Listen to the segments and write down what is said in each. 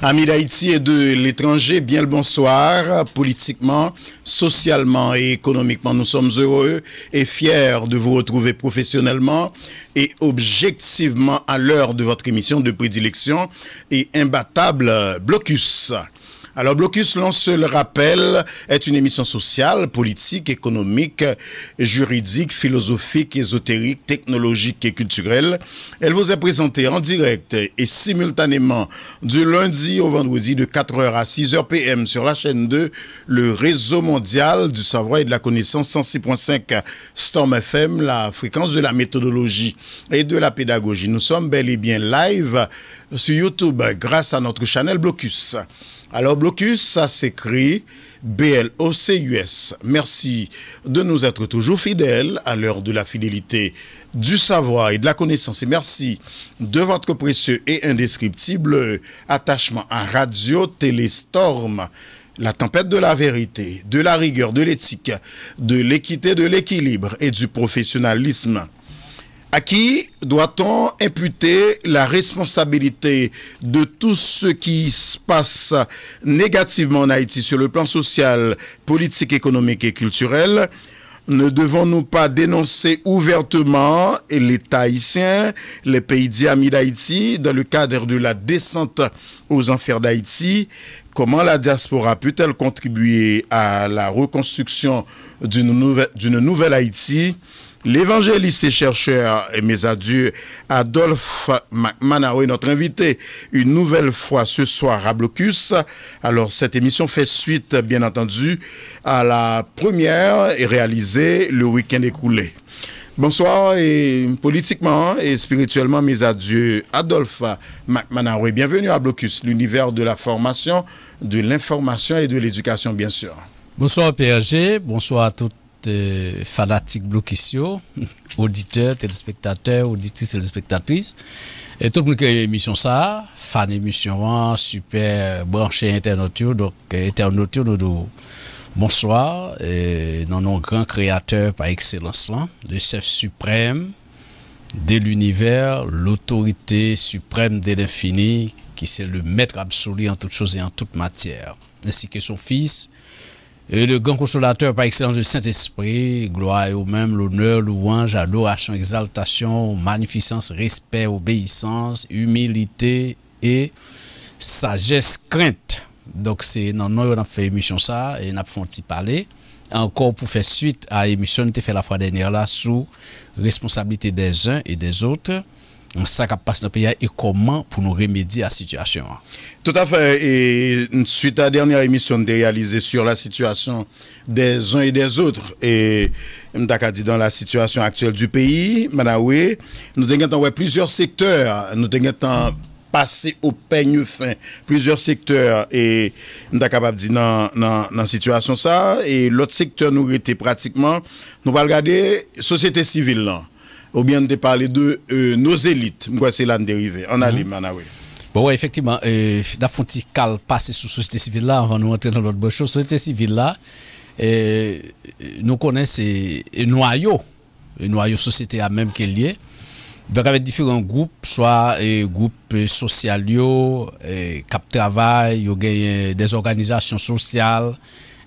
Amis d'Haïti et de l'étranger, bien le bonsoir. Politiquement, socialement et économiquement, nous sommes heureux et fiers de vous retrouver professionnellement et objectivement à l'heure de votre émission de prédilection et imbattable Blocus. Alors, Blocus, lance le rappel, est une émission sociale, politique, économique, juridique, philosophique, ésotérique, technologique et culturelle. Elle vous est présentée en direct et simultanément du lundi au vendredi de 4h à 6h PM sur la chaîne 2, le réseau mondial du savoir et de la connaissance 106.5 Storm FM, la fréquence de la méthodologie et de la pédagogie. Nous sommes bel et bien live sur YouTube grâce à notre channel Blocus. Alors, blocus, ça s'écrit B-L-O-C-U-S, Merci de nous être toujours fidèles à l'heure de la fidélité, du savoir et de la connaissance. Et merci de votre précieux et indescriptible attachement à Radio Téléstorm la tempête de la vérité, de la rigueur, de l'éthique, de l'équité, de l'équilibre et du professionnalisme. À qui doit-on imputer la responsabilité de tout ce qui se passe négativement en Haïti sur le plan social, politique, économique et culturel ne devons-nous pas dénoncer ouvertement l'État haïtien, les pays amis d'Haïti, dans le cadre de la descente aux enfers d'Haïti Comment la diaspora peut-elle contribuer à la reconstruction d'une nouvelle Haïti L'évangéliste et chercheur, mes adieux, Adolphe McManaho notre invité une nouvelle fois ce soir à Blocus. Alors, cette émission fait suite, bien entendu, à la première réalisée le week-end écoulé. Bonsoir et politiquement hein, et spirituellement, mes adieux, Adolphe McManaho bienvenue à Blocus, l'univers de la formation, de l'information et de l'éducation, bien sûr. Bonsoir PRG, bonsoir à toutes fanatique fanatiques auditeur, auditeurs, téléspectateurs, auditrices, téléspectatrices. Et tout le monde qui a émission ça, fan émission, super branché internet donc euh, internaute, nous bonsoir, et non, un grand créateur par excellence, le chef suprême de l'univers, l'autorité suprême de l'infini, qui c'est le maître absolu en toutes choses et en toute matière, ainsi que son fils, Le gant consolateur par excellence de Saint-Esprit, gloye ou mèm, l'honneur, louange, adoration, exaltation, magnificence, respect, obéissance, humilité et sagesse, crainte. Non yon ap fè émission sa, yon ap fè yon ti pale, ankor pou fè suite a émission yon te fè la fwa denir la sou responsabilité des un et des outre. ça qui passe dans le pays et comment pour nous remédier à la situation. Tout à fait. Et suite à la dernière émission de réalisée sur la situation des uns et des autres, et dit dans la situation actuelle du pays, Manaoué, nous avons plusieurs secteurs, nous avons passé au peigne fin plusieurs secteurs et nous sommes dit de dans la situation ça et l'autre secteur nous était pratiquement nous va regarder société civile là ou bien de parler de euh, nos élites. Moi, c'est là dérivé. En on mhm. oui. Bon, effectivement, euh, cal passé sous société civile là, avant de rentrer dans l'autre chose. Société civile là, euh, nous connaissons euh, un noyau, un noyau société à même qu'elle est. Donc, avec différents groupes, soit groupes sociaux, cap travail, des organisations sociales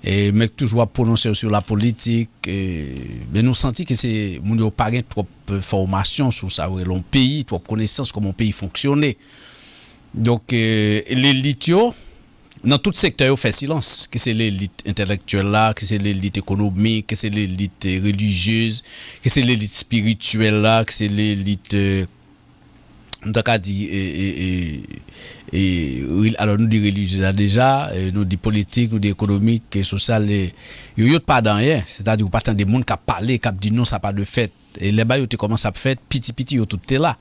et mec toujours prononcer sur la politique mais nous senti que c'est mon yo pas trop formation sur ça l'on pays trop connaissance comment pays fonctionnait donc euh, l'élite dans tout secteur fait silence que c'est l'élite intellectuelle là que c'est l'élite économique que c'est l'élite religieuse que c'est l'élite spirituelle là que c'est l'élite euh, nous avons dit, et, alors nous religieux déjà, nous dit politique, nous dit économique, et social, il n'y a pas c'est-à-dire pas tant des monde qui parlé qui disent non, ça pas de fait. Et les bails, commencé à faire, petit petit, tout est là.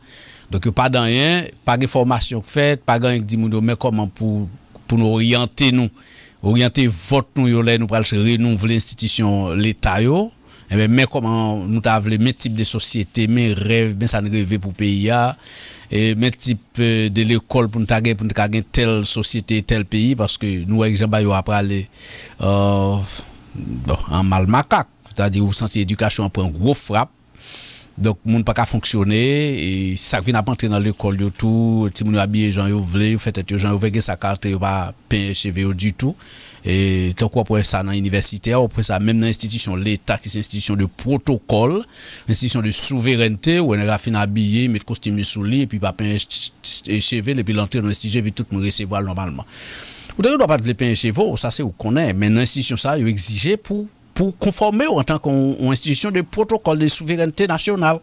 Donc, il n'y a pas pas de formation faite, pas de mais comment pour, pour nous orienter, nous, orienter votre nous, nous, nous, nous, nous, nous, Mè koman nou ta avle mè tip de sosyete, mè rev, mè san rev pou peyi ya, mè tip de l'ekol pou nou ta gen, pou nou ta gen tel sosyete, tel peyi, paske nou ekjamba yo apre ale, euh, bon, an mal makak, tadi ou santi edukasyon apre an gro frap, Donc, n'a pas qu'à fonctionner et ça vient entrer dans l'école du tout, si moun habillé gens yo vle, vous faites tête gens yo sa carte yo pas payer cheveux du tout et tant quoi pour ça dans l'université, on pour ça même dans l'institution l'état qui c'est institution de protocole, institution de souveraineté où on a fin habillé, mettre costume de souli et puis pas payer cheveux et puis l'entrée dans l'institution puis tout moun recevoir normalement. vous ne doit pas de payer cheveux, ça c'est où est mais dans l'institution ça yo exigé pour pour conformer en tant qu'institution de protocoles de souveraineté nationale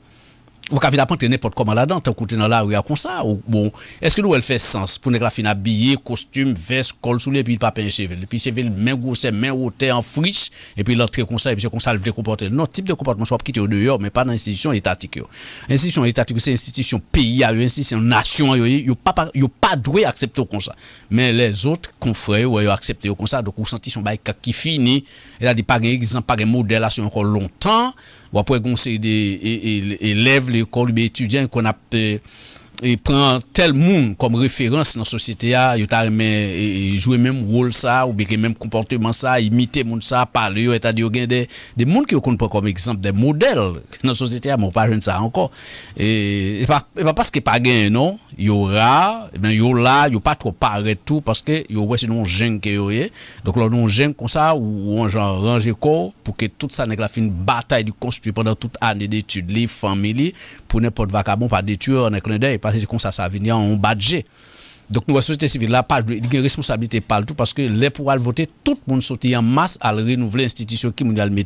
vous avez apporté n'importe comment là-dedans, tant coûté dans la rue comme ça, bon, est-ce que nous, elle fait sens pour ne pas finir habillé, costume, veste, col sous les puis pas peindre cheveux, puis cheveux, main grosse, main haute, en friche, et puis l'entrée comme ça, et puis comme ça, elle veut comporter. Non, type de comportement, qui est au dehors, mais pas dans l'institution étatique, Institution étatique, c'est institution pays, à institution nation, yo, yo, pas, le pas d'accepter accepter comme ça. Mais les autres confrères, ont accepté comme ça, donc, vous sentissez son bail qui finit, et là, dit, pas un exemple, pas un modèle, là, encore longtemps, Ou apwe gonsede e, e, e, e lev le kor libe etudyen kon ap pe... Eh, et prend tel monde comme référence dans la société, ah, il joue joué même rôle ça, ou bien même comportement ça, imiter monde ça, parler, et à dire, il y a des monde qui ont comme exemple, des modèles dans la société, ah, mais on pas de ça encore. Et pas, pas parce que pas gagné, non, il y aura, mais eh il y a là, il n'y a pas trop de tout, parce que y a un jeune qui est. Donc, là, un jeune comme ça, ou on genre rangé corps, pour que tout ça n'est pas une bataille de construire pendant toute année d'études, de famille pour n'importe pas de vacabond, pas d'études, en un clin parce que comme ça, ça venir en budget. Donc, nous, la société civile, là, pas, de responsabilité pas tout, parce que les pour aller voter, tout le monde sortit en masse à renouveler l'institution qui nous a mis.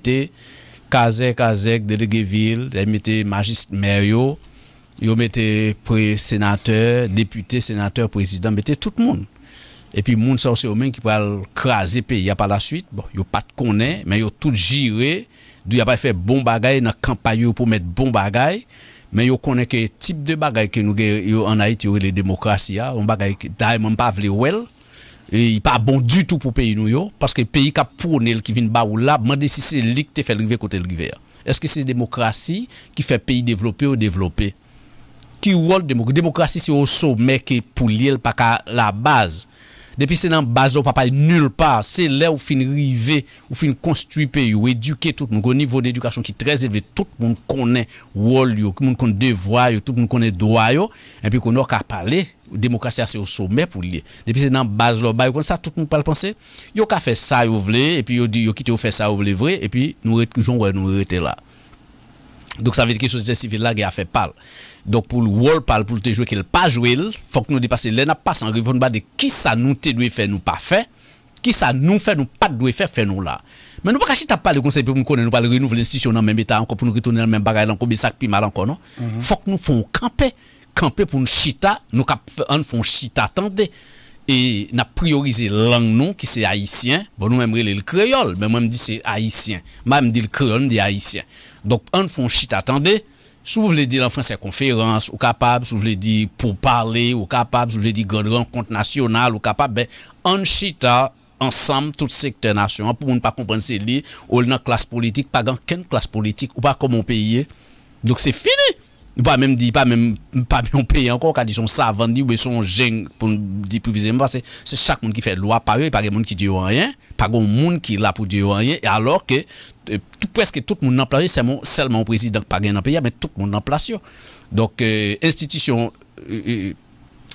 Kazek, Kazek, délégué ville, ils mettaient magistrat, maire, ils mettaient sénateur, député, sénateur, président, mettaient tout le monde. Et puis, moun sa eux se qui men le pays. Il n'y a pas la suite, bon, yo pat mais ils ont tout jire, Ils ya pas fait bon bagaille dans campagne pour mettre mettre bon bagaille. Men yo konen ke tip de bagay ke nou gen yo anayit yon le demokrasi ya, yon bagay ke dae man pa vle wel, e yi pa bon du tout pou peyi nou yo, paske peyi ka pou onel ki vin ba ou la, mande si se lik te fe lrive kote lrive ya. Eske se demokrasi ki fe peyi devlopi ou devlopi? Ki wol demokrasi? Demokrasi se yo sou meke pou li el pa ka la baz. Depi se nan baz lo papay nul pa, se le ou fin rive, ou fin konstrupe, ou eduke tout, moun kon nivou d'edukasyon ki treze ve, tout moun konnen wol yo, moun kon devwa yo, tout moun konnen doa yo, epi kon nou ka pale, demokrasya se yo soume pou liye. Depi se nan baz lo papay, ou kon sa tout moun pale panse, yo ka fe sa yo vle, epi yo di yo kite yo fe sa yo vle vre, epi nou rete la. Dok sa vet ki sou sè sifil la ge a fè pal. Dok pou l wòl pal, pou l te jwè ke l pa jwè l, fòk nou di pase lè na pasan, rivoun ba de ki sa nou te dwe fè nou pa fè, ki sa nou fè nou pat dwe fè fè nou la. Men nou pa ka chita pal de konsey pe moun konen, nou pal renouv l institisyon nan men metan, anko pou nou ritounen an men bagay lan, anko bi sak pi mal ankonon, fòk nou fon kampe, kampe pou nou chita, nou ka fè an fon chita tan de, e na priorize lang nou ki se Haitien, bon nou mèm rele l kreyol, mèm mèm di se Haitien Donc, on fait un attendez. Si vous voulez dire en français conférence, ou capable, si vous voulez dire pour parler, ou capable, si vous voulez dire grande rencontre nationale, ou capable, ben, on Chita, ensemble, tout secteur nation pour ne pas comprendre ce li ou dans classe politique, pas dans quelle classe politique, ou pas comment pays, Donc, c'est fini! Pas même dit, pas même, pas bien payé encore, quand ils sont savants, ou ils sont jeunes, pour dire plus que c'est chaque monde qui fait loi par eux, pas monde qui dit rien, pas un monde qui est là pour dire rien, alors que euh, presque tout le monde en place, c'est seulement le président qui pas en place mais tout le monde en place. Donc, l'institution euh, euh,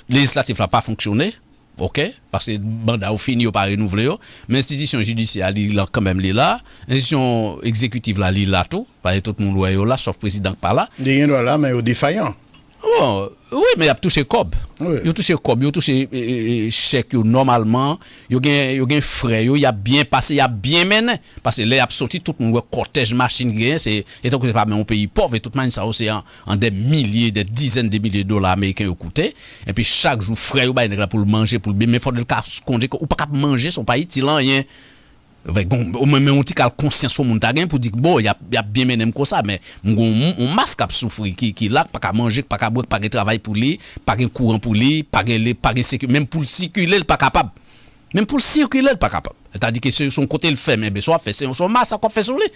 législative n'a pas fonctionner. OK parce que mandat au fini pas renouveler. mais institution judiciaire il quand même là institution exécutive là là tout pas tout le monde là sauf président pas là il y a là mais au défaillant Bon, oui, mais il a touché cob. Il a touché cob, il a touché eh, euh, euh, chèque normalement, il a un frais, il a bien passé, il a bien mené. Parce que là, il a sorti tout le monde, cortège, machine, c'est, et que c'est pas un pays pauvre, et tout le monde, ça aussi, en, des milliers, des dizaines de milliers de dollars américains, coûté. Et puis, chaque jour, frais, bah, il a pour le manger, pour le bien, mais il faut le cas, ou pas manger, son pays, il a rien. Ou men men mou ti kal konsyansyon moun tagay, pou dik bo, ya bi men men kon sa, men moun moun, moun mas kap soufri ki lak, pa ka manjik, pa ka bwek, pa ke travay pou li, pa ke kouan pou li, pa ke le, pa ke seky, men pou l siky le, l pa kapab, men pou l sirky le, l pa kapab, e ta di ke son kote l fe, men be, so a fe seyon, so a mas, sa kon fe sou li,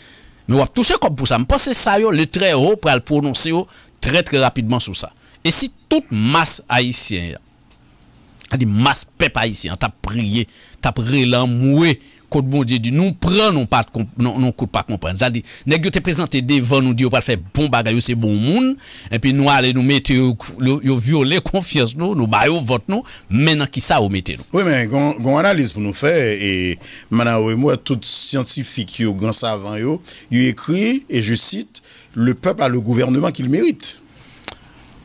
men wap tou sey kon pou sa, mwen pa se sayo, le tre yo, pre al prononse yo, tre tre rapidman sou sa, e si tout mas ha côte bon Dieu dit nous prenons pas non pas comprendre. J'ai dit dire nous avons présenté devant nous dit on va faire bon bagaille c'est bon monde et puis nous aller nous mettre yo violer confiance nous nous baio vote nous maintenant qui ça au mettez Oui mais gon analyse pour nous faire et maintenant moi tout scientifique yo grand savant yo yo écrit et je cite le peuple a le gouvernement qu'il mérite.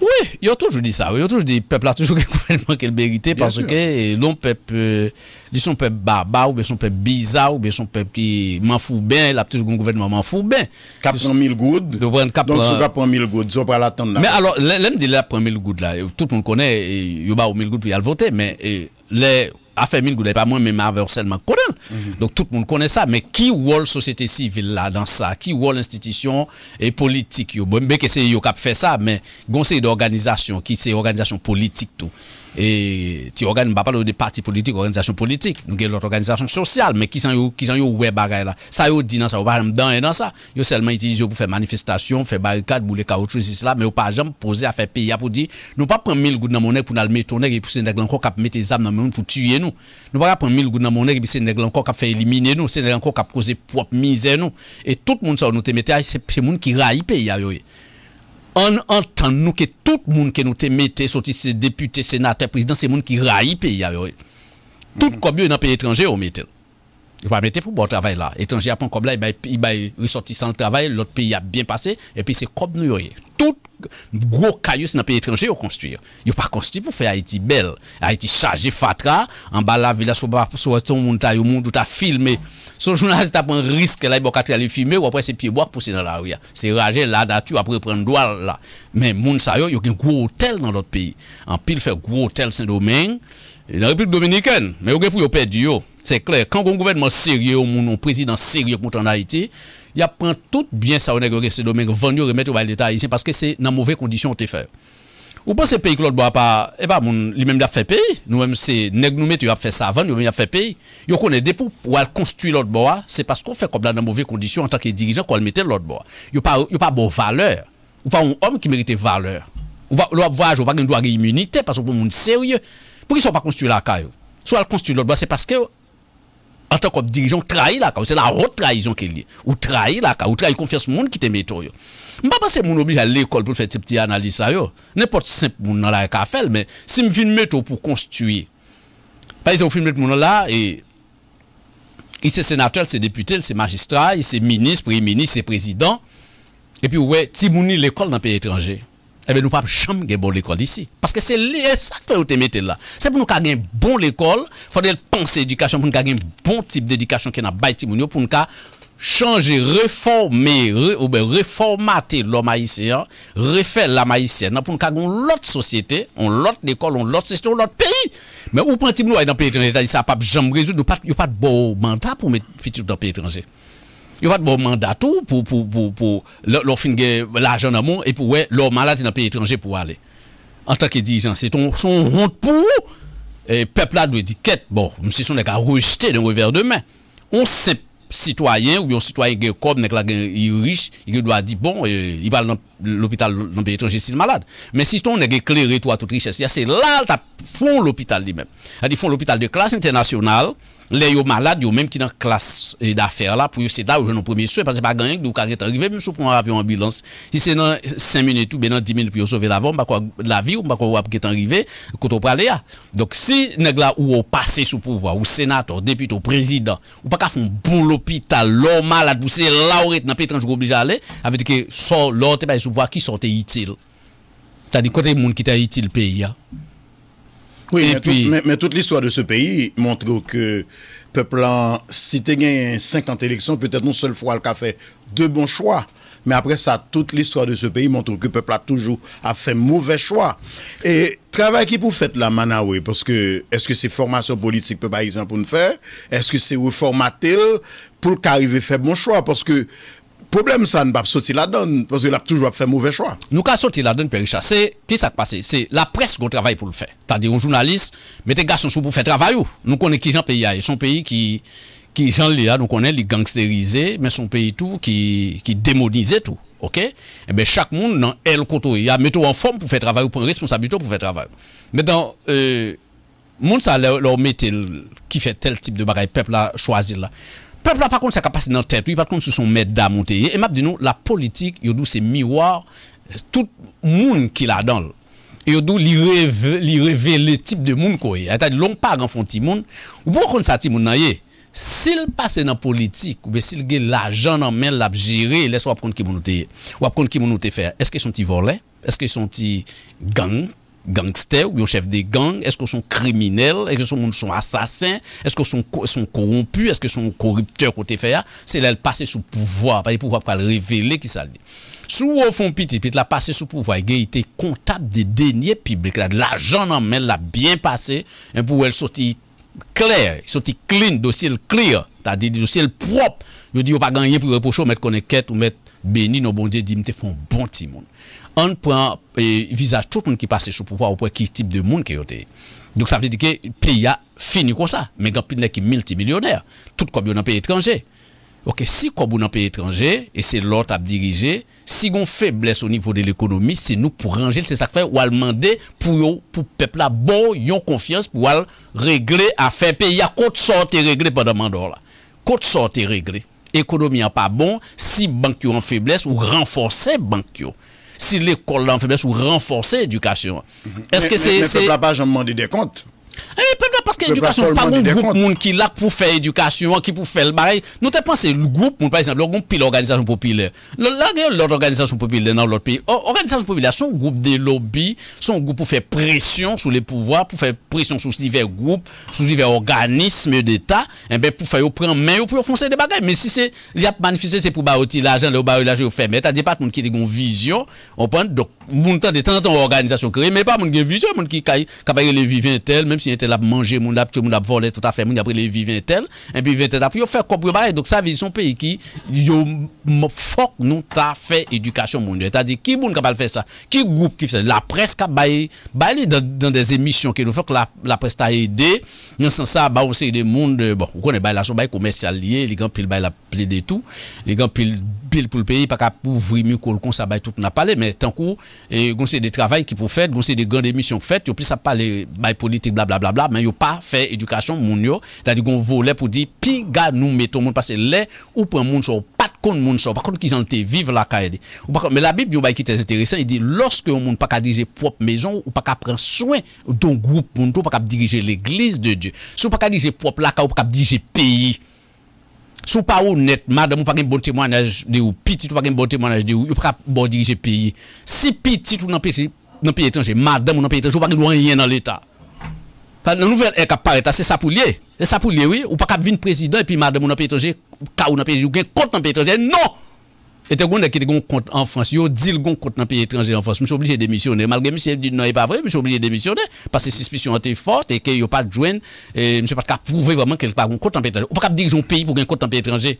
Oui, il a toujours dit ça. Il a toujours dit que le peuple a toujours gouvernement qu'il vérité parce que non eh, peuple, euh, ils sont peuple baba ou bien son peuple bizarre ou bien son peuple qui m'en fout bien, il a toujours un gouvernement m'en fout bien. Cap 000 1000 gouttes. Donc si cap prend 1000 gouttes, on va l'attendre Mais alors, l'homme dit là prend 1000 gouttes là, tout le monde connaît, il y a 1000 gouttes puis il a voté, mais eh, les Afemil gou lè pa mwen mè mè avè rselman konen. Donk tout moun kone sa. Mè ki wol sosyete sivil la dan sa? Ki wol institisyon e politik yo? Mbe ke se yo kap fè sa, mè gonsè yon organizasyon, ki se organizasyon politik tou. E ti organi mbapal ou de parti politik, organizasyon politik, nou gen lout organizasyon sosyal, men ki jan yon web agay la. Sa yon di nan sa, yon parlam dan yon e nan sa, yon selman iti yon pou fè manifestasyon, fè barikad, mbou le kaoutou, si sla, men yon parjam pou pose a fè piya pou di, nou pa pren mil gounan mounen pou nalmeto nèk, e pou sè nèk lankon kap mette zam nan moun pou tuyen nou. Nou pa pren mil gounan mounen e pou sè nèk lankon kap fè elimine nou, sè nèk lankon kap kose pou apmize nou. Et tout moun sa ou nou te mette a, se moun ki rayi on entend nous que tout le monde qui nous te mettez, sorti député, sénateur, président, c'est monde qui raille pays. Ah, tout mm-hmm. le monde dans pays étranger, on met. Il va mettre pour bon travail là. Étranger, après, comme là, il va ressortir sans le travail, l'autre pays a bien passé, et puis c'est comme nous. Tout gros cailloux dans pays étranger au construire. Yo pas construit pour faire Haïti belle. Haïti chargé fatra en bas la ville sur sur son montagne au monde tout a filmé. Son journaliste a pris un risque là il va aller filmer ou après c'est pied bois pousser dans la rue. C'est rager la nature après prendre droit là. Mais monde ça yo a un gros hôtel dans l'autre pays. En pile fait gros hôtel Saint-Domingue dans la République dominicaine. Mais yo pour yo perdu yo. C'est clair quand un gouvernement sérieux ou un président sérieux contre en Haïti il a pris tout bien ça, on a ce domaine vendu, remettre au l'État ici, parce que c'est dans mauvaises conditions te faire Ou pensez pays Claude Bois pas, et eh pas, ben, lui-même a fait pays, nous même c'est, nous tu a fait ça avant, nous-mêmes a fait pays, il connaît des pour pouvoir construire l'autre bois, c'est parce qu'on fait comme là dans mauvaises condition en tant que dirigeant qu'on mettait l'autre bois. Il n'y a pas, pas bonne valeur, ou pas un homme qui mérite valeur. Ou L'autre voyage, ou pas, doit immunité, parce que pour monde sérieux, pour qu'ils ne soient pas construire la caillou Soit construire l'autre bois, c'est parce que en tant que dirigeant trahi la cause, c'est la haute trahison qu'il y a. Ou trahi la cause, ou trahi confiance monde qui te toi. Je ne pas que mon obligé à l'école pour faire cette petite analyse ça N'importe simple monde dans la qu'a mais si me viens mettre pour construire. Par exemple, film mettre monde là et il c'est sénateur, c'est député, c'est magistrat, il c'est ministre, premier ministre, c'est président. Et puis ouais, ti l'école dans pays étranger. Ebe nou pa ap chanm gen bon l'ekol disi. Paske se liye sa kwe ou te mette la. Se pou nou ka gen bon l'ekol, fode el panse edikasyon, pou nou ka gen bon tip de edikasyon ki nan bay timoun yo, pou nou ka chanje reforme, ou be reformate lor maïsiyan, refè la maïsiyan. Nan pou nou ka gen l'ot sosyete, l'ot l'ekol, l'ot sestyon, l'ot peyi. Men ou pan timoun yo ay nan peyi etranje, sa ap ap chanm rejou, nou pat bo manda pou men fiti lor dan peyi etranje. yo fat bon mandatou pou pou pou pou lor fin gen lage nan moun e pou we lor malade nan peye etranje pou wale. An tak e di jan, se ton son ronde pou, pep la dwe di ket, bon, msi son ne ka rejte den we ver de men. On sep sitwayen, ou yon sitwayen gen kob nen ke la gen yu riche, yon do a di bon, yon euh, bal nan l'hopital nan peye etranje si l malade. Men si ton ne gen kleri to a tout riche si yase, lal ta fon l'hopital di men. A di fon l'hopital de klas international, les yo malades, yo même qui dans classe eh, d'affaires là, pour c'est là où je nos premiers soins, parce que pas gagné que vous carré arrivé, même si un avion ambulance. Si c'est dans 5 minutes ou bien dans 10 minutes pour sauver la vie, la vie ou pas quoi qui est arrivé, quand on ah. Donc si nèg là ou au passé sous pouvoir, ou sénateur, député, président, ou pas qu'à un bon hôpital, l'homme malade, vous c'est là où est dans pétrange obligé aller, avec que sort l'autre sous pouvoir qui sont utiles C'est-à-dire côté monde qui t'a utile pays ah. Oui, mais, toute l'histoire de ce pays montre que peuple, en, si tu gagné 50 élections, peut-être une seule fois le a fait deux bons choix. Mais après ça, toute l'histoire de ce pays montre que le peuple a toujours a fait mauvais choix. Et travail qui vous fait la Manaoué, parce que est-ce que c'est formation politique peut par pour nous faire Est-ce que c'est reformater pour qu'arriver faire bon choix Parce que problème ça ne va pas sortir la donne parce qu'il a toujours fait mauvais choix. Nous qu'a sorti la donne Péricha, c'est qui ça passé C'est la presse qui travaille pour le faire. C'est-à-dire un journaliste mettez garçon sous pour faire travail. Nous connaissons qui Jean pays son pays qui qui Jean là, nous connaissons les gangstérisés, mais son pays tout qui qui démonisait tout. OK eh ben, chaque monde dans elle côté, il a en forme pour faire travail pour une responsabilité pour faire travail. Maintenant, dans euh, monde ça leur, qui fait tel type de bagaille peuple là choisir là. Peplwa pa kont se kapase nan tetwi, pa kont se son medda moun te ye, emap di nou la politik yo dou se miwar euh, tout moun ki la donl. Yo dou li revele tip de moun kouye. Eta yon long pa gan fon ti moun, ou pou kon sa ti moun na ye, sil pase nan politik, ou be sil ge la jan nan men lap jire, les wap kont ki moun nou te ye. Wap kont ki moun nou te fe, eske yon ti volen, eske yon ti gang. Gangster ou un chef de gang, est-ce que sont criminels, est-ce que sont, sont assassins, est-ce que sont, sont corrompus, est-ce que sont corrupteurs côté fait hein? c'est là le passé sous pouvoir, pas le pouvoir pour le révéler qui ça dit. Sous au fond petit, petit la passé sous pouvoir, il était comptable des deniers publics, là, de l'argent en main, l'a bien passé, et hein, pour elle sortir clair, sortir clean, dossier clear, c'est-à-dire dossier propre. Je dis, pas gagner pour reprocher, mettre quête ou mettre béni, nos bon Dieu dit, me un bon timon. an pou an e, vizaj tout moun ki pase sou pou fwa ou pou ek ki tip de moun ki yo te. Donk sa vizaj dike, peya fini kon sa. Menk an pinne ki multimilyonèr, tout koum yon an pey etranje. Ok, si koum yon an pey etranje, e se lort ap dirije, si yon feblesse ou nivou de l'ekonomi, se nou pou range lise sak fè, ou al mande pou pepla bon yon konfians pou al regre a fey peya. Kout so te regre pa daman do la. Kout so te regre. Ekonomi an pa bon, si bankyo an feblesse, ou renforsè bankyo. si l'école l'enferme sous renforcer l'éducation. Mhm. Est-ce que c'est... Mais, mais, mais pas demandé des comptes E eh, mè pe mè paske edukasyon pa moun Goup moun ki lak pou fe edukasyon Ki pou fe lbarey, nou te panse Goup moun par exemple, lor goup pil organizasyon popile Lor organizasyon popile nan lor pi oh, Organizasyon popile a son goup de lobby Son goup pou fe presyon sou le pouvoar Pou fe presyon sou sivè goup Sou sivè organisme de ta E mè pou fe yo pren men yo pou yo fonse de bagay Mè si se li ap manifise se pou ba otil ajen Le ou ba otil ajen yo fe mè Ta di pat moun ki de gon vizyon Moun tan de tan tan organizasyon kre Mè pa moun gen vizyon, moun ki kabaye le vivyen tel yon tel ap manje moun ap, yon moun ap vole, tout ap fè moun aprile viventel, moun aprile viventel ap, yon fè komprou baray, dok sa vizyon peyi ki, yon mou fok nou ta fè edukasyon moun, yon ta di ki moun kapal fè sa, ki goup ki fè sa, la pres ka bayi, bayi li dan des emisyon, ki nou fok la pres ta edè, yon san sa ba ou se ide moun, bon, yon konen bayi la son, bayi komersyal liye, li gan pil bayi la ple de tou, li gan pil pil pou l peyi, pa ka pouvri moun kol kon sa bayi, blablabla, mais ils pas fait éducation, c'est-à-dire qu'on volait pour dire, piga nous mettons monde, parce que les ou pour un monde, pas de compte monde, par contre, qu'ils ont été vivre la caille. Mais la Bible, il ba qui est intéressant, il e dit, lorsque un monde pas qu'à diriger propre maison, ou pas qu'à prendre soin d'un groupe, ou pas qu'à diriger l'église de Dieu, sou pas qu'à diriger propre la ou pas qu'à diriger pays, Sou pa ou net, madame ou pa gen bon témoignage de ou, petit ou pa gen bon témoignage de ou, ou pas bon diriger pays. Si petit ou nan pays étranger, madame ou nan pays étranger, ou pa gen loin rien dans l'État la nouvelle est capable c'est ça pour lié. C'est ça pour lié oui, ou pas qu'à devenir président et puis de mon pays étranger, ca ou dans pays, ou gain compte dans pays étranger. Non. Et te gonde qui te un compte en France, yo dit le un compte en pays étranger en France. Monsieur obligé de démissionner malgré monsieur dit non, il pas vrai, monsieur obligé de démissionner parce que suspicion était forte et que a pas joindre et monsieur pas capable prouver vraiment qu'il pas un compte en pays étranger. Ou pas qu'à dire que un pays pour gain compte en pays étranger.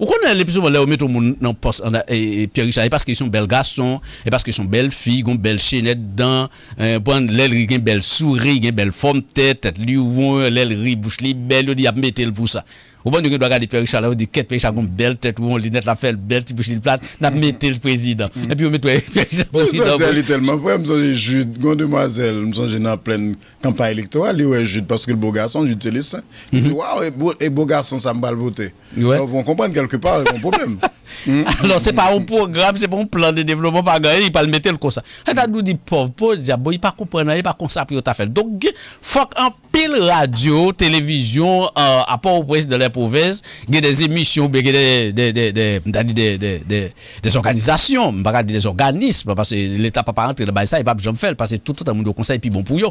Ou konnen lè piso wè lè ou metou moun nan post an da, e pier Richard, e paske son bel gaston, e paske son bel fi, gon bel chenèt dan, pou an lè lè gen bel souri, gen bel fom tèt, et li ou wè lè lè ribou chli bel, yo di ap metè l pou sa. au bon, nous doit regarder Pierre Richard, on dit que Pierre Richard a une belle tête, ou on lunette, la fait belle petite bouche de plate, n'a mis le président. Mm. Et puis on met Pierre Richard président. c'est tellement vrai, je suis Jude, grande demoiselle, je suis en pleine campagne électorale, ouais, Jude, parce que le beau garçon, Jude, c'est les saints. Il mm-hmm. dit, waouh, et beau garçon, ça me va le voter. on comprend quelque part, c'est mon problème. Alors, c'est pas un programme, c'est pas un plan de développement, pas gagner il pas le mettre comme ça. Et t'as nous dit, pauvre, pauvre, il ah, pas comprendre, il pas pour au fait. Donc, faut qu'en pile radio, télévision, euh, à part au président de provinces, il y a des émissions, il y a des, des, des, des, des organisations, des organismes, parce que l'État n'a pas rentrer dans ça, il ne peut pas faire, parce que tout le temps, le conseil, puis bon pour eux.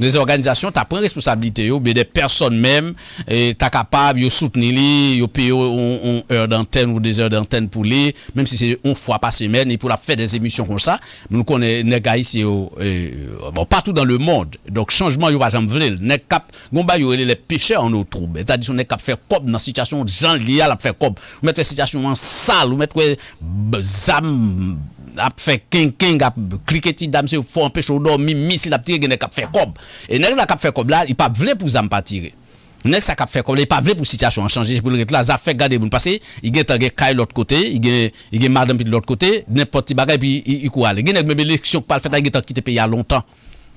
Les organisations, tu pris responsabilité, mais des personnes même, tu capable de soutenir, de payer une heure d'antenne ou des heures d'antenne pour les, même si c'est une fois par semaine, et pour la faire des émissions comme ça, nous connaissons les gars ici, oh, euh, partout dans le monde. Donc, changement, il n'y a pas jamais. Les cap, les pêcheurs en eau trouble. C'est-à-dire, cap faire comme nan sityasyon jan li al ap fe kob, ou metwe sityasyon an sal, ou metwe zam ap fe keng keng ap klike ti dam se ou fwa an pe chodo mi mi si la p tire gen ek ap fe kob. E nèk sa kap fe kob la, i pa vle pou zam pa tire. Nèk sa kap fe kob la, i pa vle pou sityasyon an chanje, pou lèk la, zafek gade moun pase, i gen ta gen kay lòt kote, i gen mardan pi lòt kote, ne poti bagay pi i kou ale. Gen ek mèbe lèksyon kpal fèta, i gen ta kite pi ya lontan.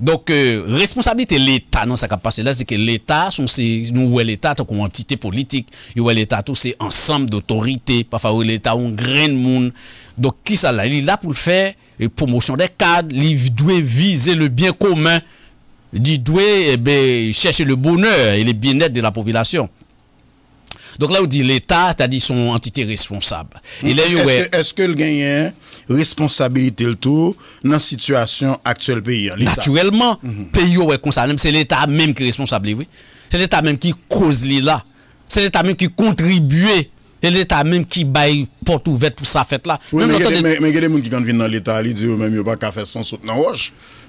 Donc, euh, responsabilité l'État non ça qui a passé là, c'est que l'État, nous, l'État, tant une entité politique, l'État, tout, c'est ensemble d'autorités, parfois l'État, un grand monde. Donc, qui ça là? Il est là pour faire euh, promotion des cadres, il doit viser le bien commun, il doit eh ben, chercher le bonheur et le bien-être de la population. Donc là, on dit l'État, c'est-à-dire son entité responsable. Est-ce que le gagnant responsabilité le tout dans la situation actuelle pays hein, Naturellement, mhm. pays est concerné, c'est l'État même qui est responsable, oui. C'est l'État même qui cause les C'est l'État même qui contribue et l'État même qui baille porte ouverte pour sa fête là. mais il y a des gens qui viennent dans l'État, ils disent même ils a pas qu'à faire sans saut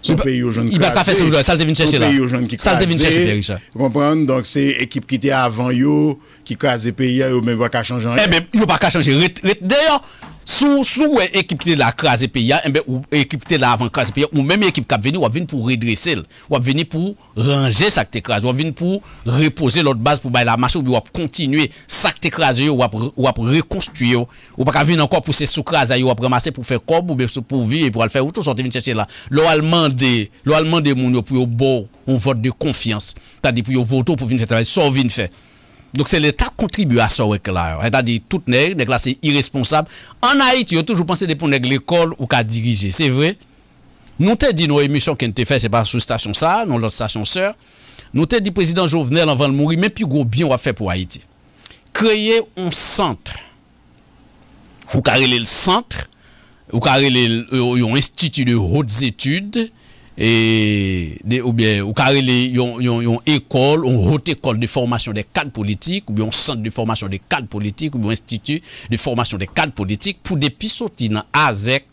son pays aux jeunes Il va pas faire ça, ça devine chercher là. Son pays aux jeunes qui Ça devine chercher, Pierre Richard. Vous comprenez? Donc c'est équipe qui était avant yo, qui crase pays, yo même pas qu'à changer. Eh ben, yo pas qu'à changer. D'ailleurs, Sou wè ekip ki te la kraze pe ya, ou ekip ki te la avan kraze pe ya, ou mèm ekip kap veni wè veni pou ridresel, wè veni pou ranger sakte kraze, wè veni pou repose lòt bas pou bay la machou, wè pou kontinue sakte kraze yo, wè pou rekonstuyo, wè pa ka veni anko pou se sou kraze yo, wè pou remase pou fè kob, wè pou vir, wè pou al fè, wè pou sote vin chè chè la. Lò al mande, lò al mande moun yo pou yo bo, on vote de konfians, ta di pou yo voto pou vin fè trabè, sò vin fè. Donc c'est l'État qui contribue à ça C'est-à-dire tout nègre, nègre là c'est irresponsable. En Haïti, on a toujours pensé pour l'école ou qu'à diriger, c'est vrai. Nous t'ai dit nos émissions qu'on t'a fait c'est pas sous station ça, non l'autre station sœur. Nous t'ai dit président Jovenel avant de mourir, mais plus gros bien on va faire pour Haïti. Créer un centre. Ou carrer le centre, ou carrément euh, un institut de hautes études E ou bie ou kare li yon ekol, yon hot ekol de formasyon de kan politik, ou bie yon sent de formasyon de kan politik, ou bie yon institut de formasyon de kan politik, pou depi soti nan azek,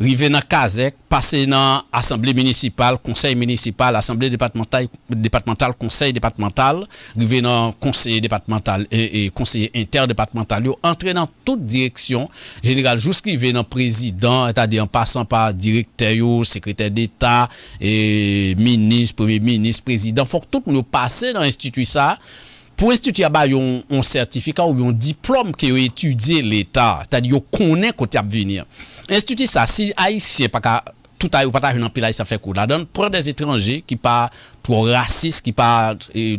Rive nan kazek, pase nan asemblee menisipal, konsey menisipal, asemblee depatmental, konsey depatmental, rive nan konseye depatmental e konseye interdepatmental. Yo entre nan tout direksyon jeneral, jous ki rive nan prezident, etade en pasan pa direkter yo, sekretèr d'Etat, menis, premier menis, prezident. Fok tout nou pase nan institu sa... Pour institut, y a un certificat ou un diplôme qui a étudié l'État, c'est-à-dire qu'on connaît côté à venir. Institut, ça, si Haïtien pas tout à ou partage dans pile ça fait quoi là-dedans prend des étrangers qui pas trop racistes qui pas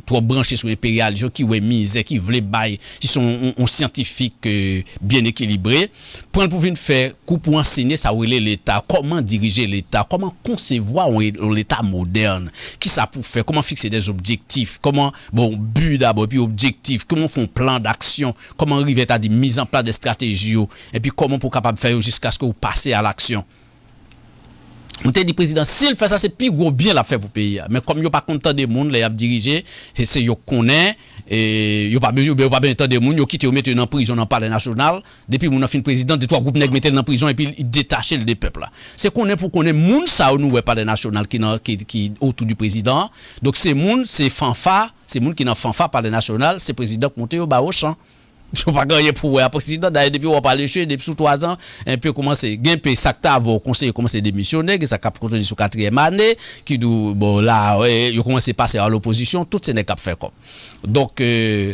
trop branchés sur l'impérial qui ouais misé qui veulent bailler, qui sont un, scientifique euh, bien équilibré prendre pour venir faire coup pour enseigner ça où est l'état comment diriger l'état comment concevoir l'état moderne qui ça pour faire comment fixer des objectifs comment bon but d'abord puis objectif comment font plan d'action comment arriver à des mise en place des stratégies et puis comment pour capable faire jusqu'à ce que vous passez à l'action on te dit président, s'il fait ça, c'est plus gros bien fait pour pays. Hein. Mais comme il a pas content de monde, les a dirigé, et c'est yo connaît, et il n'y a pas besoin de monde, il a quitté, il en prison dans le national, depuis mon fin président, de trois groupes nègres mettent en prison, et puis il détaché le peuple. C'est qu'on est pour qu'on ait monde, ça, nous, national qui qui autour du président. Donc c'est monde, c'est fanfa, c'est monde qui est fanfa palais national, c'est président qui est au bas au champ. Je pas gagner pour la président. D'ailleurs, depuis on parle de depuis sous trois ans, un peu commencé à gagner, ça que au conseil, commencé à démissionner, que ça cap contre sur quatrième année, qui dou, bon, là, ouais, il commence à passer à l'opposition, tout ce n'est qu'à faire comme. Donc, euh,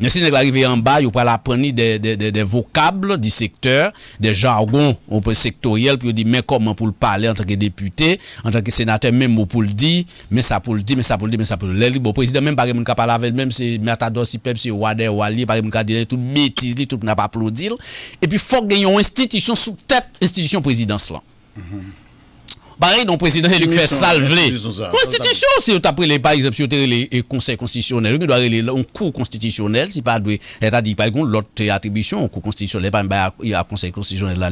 Mais si vous arrivez en bas, vous pouvez apprendre des, des, des, vocables du secteur, des jargons sectoriels, puis vous dites, mais comment pour le parler en tant que député, en tant que sénateur, même pour le dire, mais ça pour le dire, mais ça pour le dire, mais ça pour le dire. Le président, même par exemple, quand parle avec même, c'est Matador, si Pep, c'est Wade, Wali, par exemple, quand il bêtise, tout n'a pas applaudi. Et puis, il faut gagner une institution sous tête, institution présidence là. Mm-hmm. Pareil, donc président, il fait salver. Constitution, si vous pris les, par exemple, si vous les conseils constitutionnels, vous doit aller un cours constitutionnel, si pas, c'est-à-dire, par exemple, l'autre attribution, un cours constitutionnel, pas un conseil constitutionnel là,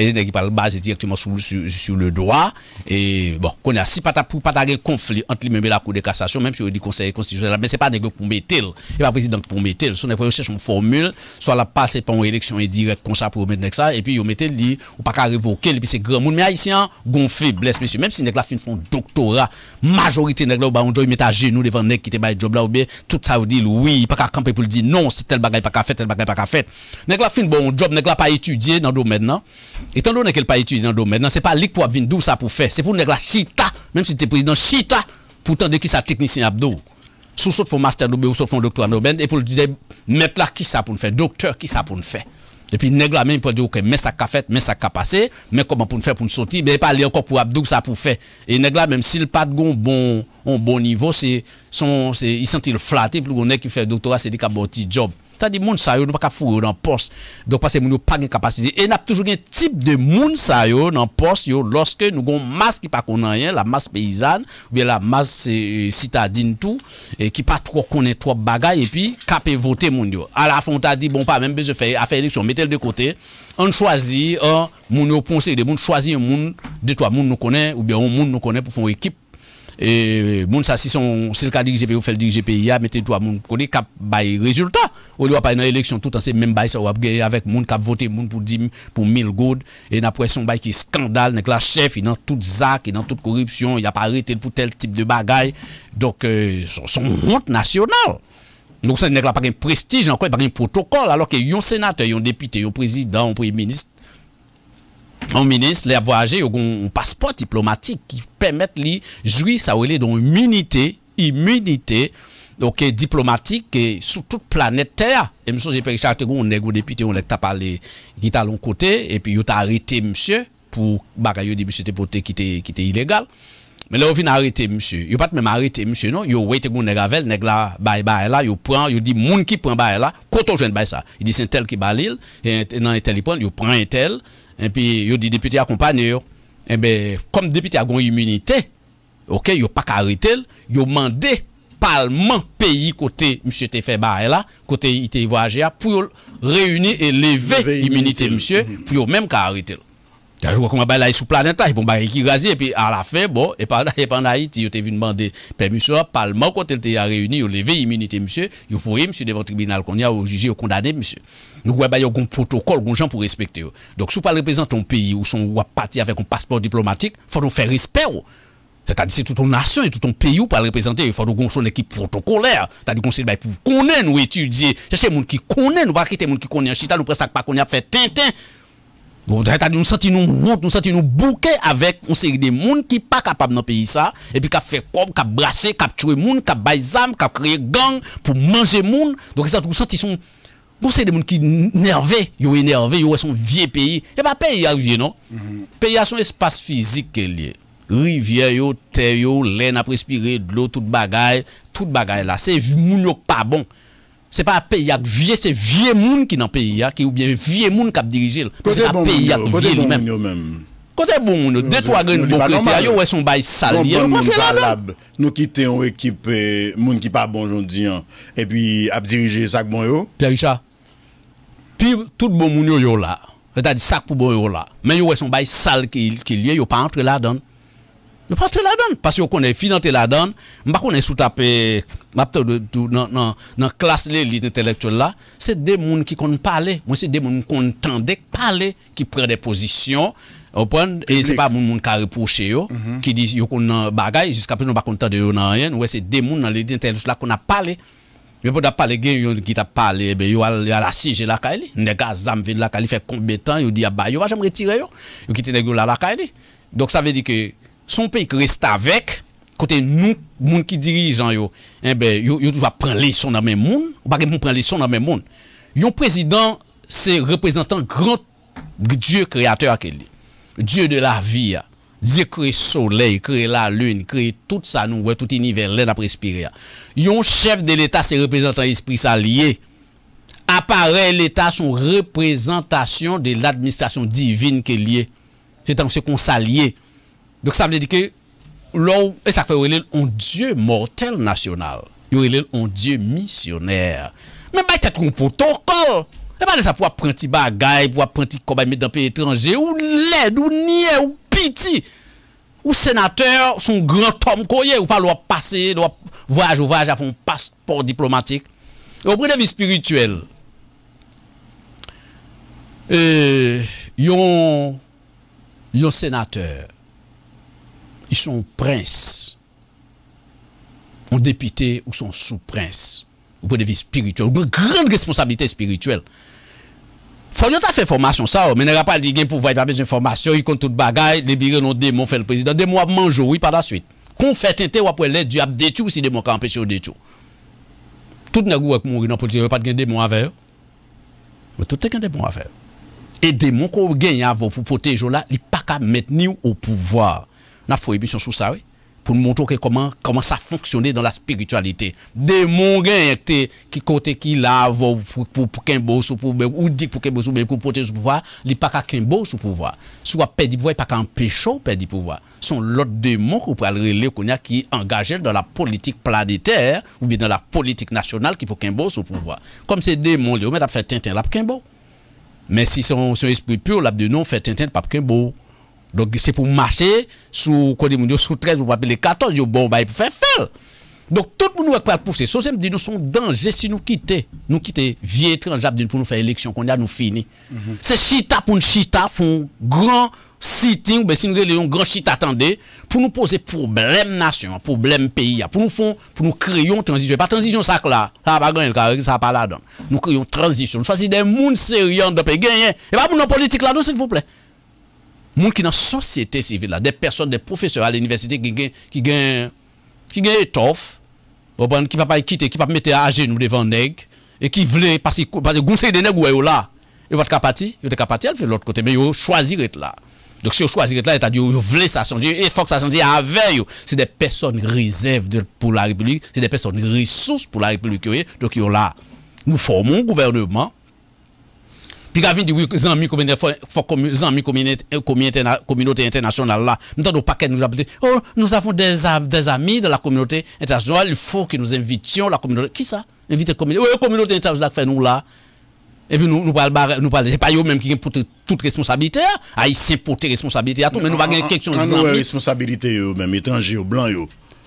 il parle basé directement sur, le droit, et bon, qu'on a, si pas pour pas de conflit entre lui-même et la Cour de cassation, même si vous dit conseil constitutionnel, mais c'est pas négocié pour mettre, et pas président pour mettre, soit vous chercher une formule, soit la passer par une élection indirecte comme ça pour mettre ça, et puis vous mettez, ou pas qu'à révoquer, et puis c'est grand monde, mais haïtien, gonfib monsieur. Même si nèg la fin un doctorat, majorité nèg là ou ba on met à genoux devant nèg qui te un job là ou bien tout ça vous dit oui, pas qu'à camper pour dire non, c'est tel bagaille pas qu'à faire, tel bagaille pas qu'à faire. Nèg la un bon job nèg la pas étudier dans domaine non. Étant donné qu'elle pas étudier dans domaine ce c'est pas ligue pour venir d'où ça pour faire, c'est pour nèg la chita, même si tu es président chita pourtant de qui ça technicien abdo sous saut font master ou sous font doctorat et pour dire mettre là qui ça pour nous faire docteur qui ça pour nous faire et puis, les même même peut dire, OK, mais ça qu'a fait, mais ça qu'a passé, mais comment pour nous faire pour nous sortir, ben, pas aller encore pour Abdou, ça pour faire. Et nègre même s'il pas de bon, bon niveau, c'est, son, c'est, il sentit flatté, plus on est qui fait doctorat, c'est des qui job t'as des monde ça yo nous pas fouer dans poste donc parce que nous pas de capacité et n'a toujours un type de monde sérieux yo dans poste yo lorsque nous avons masse qui pas connait rien la masse paysanne ou bien la masse euh, citadine tout et qui pas trop connaît trop bagay et puis capé voter moun yo à la fin t'as dit bon pas même besoin faire affaire élection mettez de côté on choisit un monde au conseil de monde choisit un monde de toi moun nous connaît ou bien un monde nous connaît pour faire une équipe E moun sa si son selka diri GPI ou fel diri GPI ya mette to a moun koni kap bayi rezultat Ou li wapay nan eleksyon tout an se men bayi sa wap gaye avèk moun kap vote moun pou 10 pou 1000 goud E napwè son bayi ki skandal, nek la chef, nan tout zak, nan tout korupsyon, ya pari tel pou tel tip de bagay Dok e, son moun t nasyonal Donk sa nek la pari prestij, nek la pari protokol alò ke yon senatè, yon depite, yon prezident, yon preministe Moun minis, le ap vo aje yo goun pasport diplomatik ki pemet li jwi sawele don imunite, imunite, doke diplomatik sou tout planet ter. E msou jepè Richard te goun, ou negou depite, ou lek ta pali, ki ta lon kote, e pi yo ta harite msou, pou baka yo di msou te pote ki te ilegal. Men le ou vin harite msou, yo pat mèm harite msou non, yo wey te goun negavel, negla baye baye la, yo pran, yo di moun ki pran baye la, koto jwen baye sa, non, yo di sen tel ki balil, nan yon tel yon pran, yo pran yon tel, Et puis il député akompany Et eh ben, comme comme les a une l'immunité, ok, yo pas pas qu'à yo mande parlement pays côté Parlement, te pays, côté la, côté côté yi pour réunir et lever lever monsieur, pour T'as joué comme un bail sur planète il bon bail qui rasé et puis à la fin bon et pendant et pendant Haïti, t'es venu demander permission parlement quand il était réuni, il levé immunité monsieur, il faut monsieur devant tribunal qu'on y a au jugé au condamné monsieur. Nous ouais bail un protocole, un gens pour respecter. Donc si vous pas représenter ton pays ou son parti avec un passeport diplomatique, faut nous faire respect. C'est-à-dire c'est toute ton nation et tout ton pays pour le représenter, il faut nous une équipe protocolaire. C'est-à-dire qu'on s'est bah, pour connaître nous étudier, chercher gens qui connaît, nous pas quitter monde qui connaît, chita nous presque pas pas a fait tintin. Bon, nous sentons nous honte, nous sentons nous bouquet avec une série de monde qui pas capable dans pays ça et puis qui fait comme qui brasser, qui tuer monde, qui baise qui créer gang pour manger monde. Donc ça nous sentons Bon, c'est des gens qui nerveux, ils sont énervés, ils sont vieux pays. Et pas pays arrivé, non? Mhm. Pays a son espace physique lié. Rivière, yo, terre, yo, l'air à respirer, de l'eau, toute bagaille, toute bagaille là. C'est moun pas bon. Se pa peyak vie, se vie moun ki nan peyak, ou bie vie moun kap dirijil. Kote bon moun bon bon yo, kote bon moun yo men. Kote bon moun yo, detwa gen bon kreti, a yo wè son bay sal liye. Moun bon moun kalab, nou kite yon ekip moun ki pa bon jondiyan, e pi ap dirijil sak bon yo. Pya Richard, pi tout bon moun yo yo la, e ta di sak pou bon yo la, men yo wè son bay sal ki liye, yo pa antre la dan. Nou pa te ladan. Pas yo konen finan te ladan. Mba konen soutape. Mba pte ou nan klas le li de intelektual la. Se de moun ki konen pale. Mwen se de moun konen tendek pale. Ki pre de pozisyon. E se pa moun moun ka repouche yo. Mhm. Ki di yo konen bagay. Jiska pè joun mba konten de yo nan riyen. Mwen se de moun nan li de intelektual la konen pale. Mwen pou da pale gen yon ki ta pale. Ebe yo ala sije la ka e li. Nè gaz zanm ve la ka e li. Fè konbe tan. Yo di ya ah, ba yo. Wa jèm retire yo. Yo kite negyo la la ka e li. Son pey kresta vek, kote nou moun ki dirijan yo. Eh en be, yo dva pren lesyon nan men moun. Ou pa gen moun pren lesyon nan men moun. Yon prezident se reprezentan grand dieu kreator ke li. Dieu de la vi ya. Dieu kre solei, kre la lun, kre tout sa nou, wè touti nivel, lè la prespiri ya. Yon chef de l'Etat se reprezentan esprit salye. Aparè l'Etat son reprezentasyon de l'administrasyon divin ke li. Se tan se konsalye. Dok sa mè dike, lò ou, e sa fè ou elèl an dieu mortel nasyonal. Ou elèl an dieu misyonèr. Mè bè te tron pou ton kon. E bè lè sa pou ap pranti bagay, pou ap pranti kobay mè d'an pe etranje, ou led, ou nye, ou piti. Ou senateur, son grand tom koyè, ou pa lò ap pase, lò ap voyage, ou voyage a fon pasport diplomatik. Ou prenevi spirituel. E, yon, yon senateur, Y son prins. On depite ou son sou prins. Ou pou devise spirituel. Ou pou grande responsabilite spirituel. Foyon ta fe formasyon sa ou. Oh. Men a rapal di gen pou vay pa bez informasyon. Y kon tout bagay. Debi renon de mon fèl prezident. De mon ap manjoui pa la suite. Kon fète te wap wè lè di ap detou. Si de mon ka ampèche ou detou. Tout nè gou ak moun rinan pou dirè pat gen de mon avè. Mwen tout te gen de mon avè. E de mon kon gen y avò pou potejou la. Li pa ka mèt ni ou ou pou vòr. n'a fait émission sur ça, oui, pour nous montrer comment, comment ça fonctionnait dans la spiritualité. Des démons qui côté qui lave pour, pour, pour qu'un beau sous pouvoir, ou dit pour qu'un beau sous pouvoir, pour sous pouvoir, il pas qu'un beau sous pouvoir. Soit perdre pouvoir, pas qu'un pécho perdre pouvoir. Sont l'autre démon qu'on peut aller qu'on a qui engagé dans la politique planétaire, ou bien dans la politique nationale qui pour qu'un beau sous pouvoir. Comme ces démons, ils ont fait tintin, là, qu'un beau. Mais si son, son esprit pur, là, de non, fait tintin, pas qu'un beau. Donc c'est pour marcher sous côté mondial sous 13 vous appeler 14 vous bon bail pour faire Donc tout le monde va pousser. Ça c'est me nous sont danger si nous quittons, nous quittons, vie étrangère pour nous faire élection qu'on a nous fini. Mhm. C'est chita pour une chita font grand sitting mais ben, si nous un grand chita attendez pour nous poser problème nation, problème pays, pour nous font pour nous créer une transition, pas transition ça là. Ça pas gagner, ça pas là donc. Nous créons transition. Nous choisissons des monde sérieux dans pays gagner. Et pas pour nos politiques là s'il vous plaît. Moun ki nan sosyete se vide la, de person, de profesor al universite ki gen etof, ki pa pa ekite, ki pa pa mette aje nou devan neg, e ki vle, pasi gounse yi dene gwe yo la, yo pat kapati, yo te kapati al ve l'ot kote, men yo chwazir etla. Dok se yo chwazir etla, etta di yo vle sa chanji, e fok sa chanji avè yo. Se de person rezèv pou la republik, se de person resous pou la republik yo ye, dok yo la, nou fòmon gouverneman, Puis Gavin dit oui, zami euh, communauté internationale là. Nous avons paquet nous avons oh, nous avons des, amis de la communauté internationale, il faut que nous invitions la communauté. Qui ça Inviter la communauté. Oui, la communauté internationale fait nous là. Et puis nous, nous parlons, nous parlons, c'est pas eux même qui ont toute responsabilité, hein. haïtien porter responsabilité à tout, mais nous avons quelque chose. Ah, nous euh, responsabilité eux même étrangers, blancs.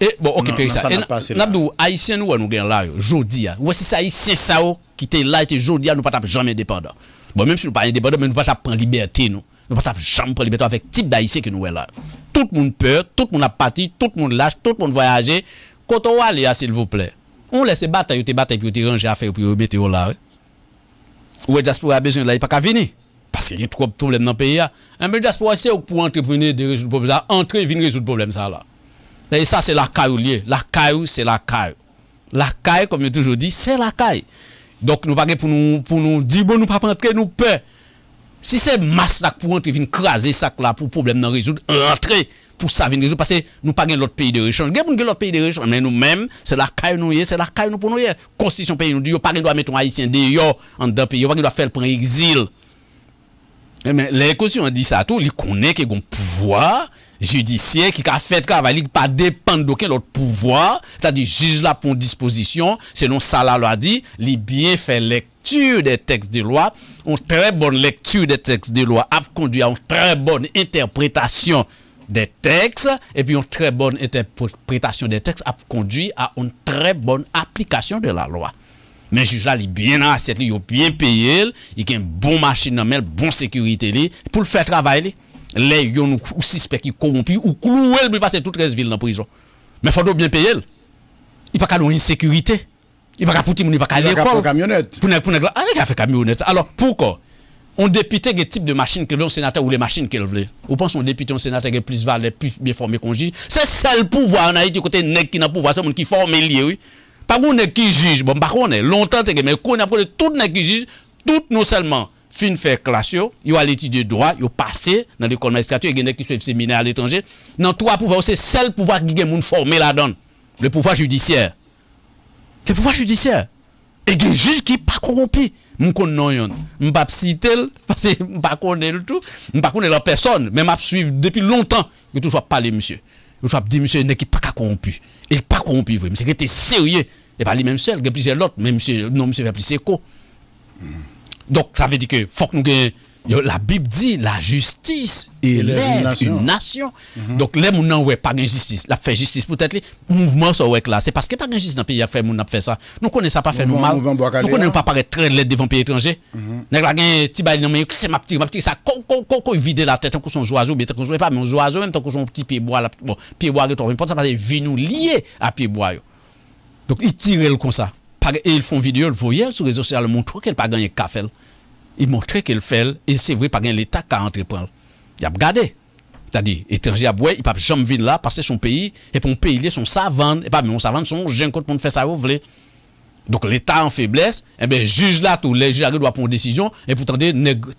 Et eh, bon, ok, puis ça. Nabdou, haïtien nous, nous gagnons là, aujourd'hui hein. Ouais, c'est ça, haïtiens ça, oh, qui était là, était aujourd'hui hein, nous pas jamais dépendant. Bon, même si nous pas indépendants, mais nous pas prendre liberté, nous. Nous pas jamais prendre liberté avec type d'haïtien que nous est là. Tout le monde peur, tout le monde a parti, tout le monde lâche, tout le monde voyager. Quand on va aller, s'il vous plaît, on laisse bataille, te bataille, puis te ranger à faire, puis remettre là. Hein. Ou est diaspora a besoin là, il pas qu'à venir. Parce qu'il y a trop de problèmes dans le pays. Hein. Un peu diaspora, c'est pour entrevenir de résoudre le problème. Ça, entrer, venir résoudre le problème, ça là. Et ça, c'est la caille La caille, c'est la caille. La caille, comme je toujours dit, c'est la caille. Donk nou pa gen pou nou di bon nou pa prentre nou pe. Si se mas la pou rentre vin kraser sak la pou problem nan rezoud, rentre pou sa vin rezoud. Pase nou pa gen lot peyi de rechange. Gen pou nou gen lot peyi de rechange, men nou men, se la kay nou ye, se la kay nou pou nou ye. Konstitusyon peyi nou di, yo pa gen do a meton haitien de yo an de peyi, yo pa gen do a fel preng exil. Eh, men, le konstitusyon di sa tou, li konen ke gon pouvoi, judisye, ki ka fet ka valide pa depande doke lot pouvoi, ta di jiz la pon disposisyon, se non sa la lo a di, li bien fe lektur de tekst de loa, an tre bon lektur de tekst de loa ap kondwi an tre bon interpretasyon de tekst, epi an tre bon interpretasyon de tekst ap kondwi an tre bon aplikasyon de la loa. Men jiz la li bien an aset li, yo bien peye li, ki en bon machin nan men, bon sekurite li, pou l fe travali li. Le yon ou sispek yi korompi ou koulou el pou yi pase tout res vil nan pou yi zon. Men fado bien pey el. Yi pa kalon yi nsekurite. Yi pa kapouti moun yi pa kalye kon. Yi pa kapon kamyonet. Pounen glan, ane ka fe kamyonet. Alors, pou kon? On depite ge tip de masjine ke vle yon senatè ou le masjine ke vle. Ou pon son depite yon senatè ge plis valè, plis biye formè konjiji. Se sel pou vwa anayi ti kote nek ki nan pou vwa se moun ki formè liye wè. Pagoun nek ki jij. Bon, bakwone, lontan tege men kounen pou fin fait classe, ils ont l'étude de droit, ils ont passé dans l'école magistrature, ils ont qui suivent séminaire à l'étranger. Dans trois pouvoirs, c'est seul pouvoir qui est formé la donne. Le pouvoir judiciaire. Le pouvoir judiciaire. Et il y a des juges qui n'est pas corrompus. Je ne connais pas. Je ne pas parce que je ne connais pas tout. Je ne connais la personne. mais je suis depuis longtemps. que Je soit parlé, monsieur. Je toujours dit, monsieur, il n'est pas corrompu. Il n'est pas corrompu, vous. Monsieur, il était sérieux. Et pas lui-même seul. Il y a plusieurs autres. Même monsieur, non, monsieur, il n'est Donk, sa ve di ke, fok nou gen, yo, la bib di, la justice, eleve, une nation. Donk, le moun nan wè, pa gen justice, la fè justice, pou tèt li, mouvment sou wèk la. Se paske pa gen justice nan piye a fè, moun nan fè sa. Nou konè sa pa fè nou mal, nou konè nou pa pare tre led devan piye etranje. Mhm. Nèk la gen, ti baye nan men yo, kise ma ptire, ma ptire, sa koko, koko, koko, vide la tèt, an kon son zoazou, bete kon jwè pa, men zoazou men, an kon son ptite piye boya la, bon, piye boya re, ton moun pot, sa pa de vinou liye a piye boya yo. Donk Et ils font vidéo, ils voient sur les réseaux sociaux, ils montrent qu'elle pas gagné qu'à faire. Ils montrent qu'elle fait, et c'est vrai, pas gagné l'État a entreprendre. Ils ont regardé. C'est-à-dire, étranger à bois, il ne jamais venir là, parce son pays, et pour pays, ils sont savants, et pas savant savants, sont jeunes pour faire ça, vous Donc l'État en faiblesse, eh bien, juge là tout, les juges doivent prendre une décision, et pourtant,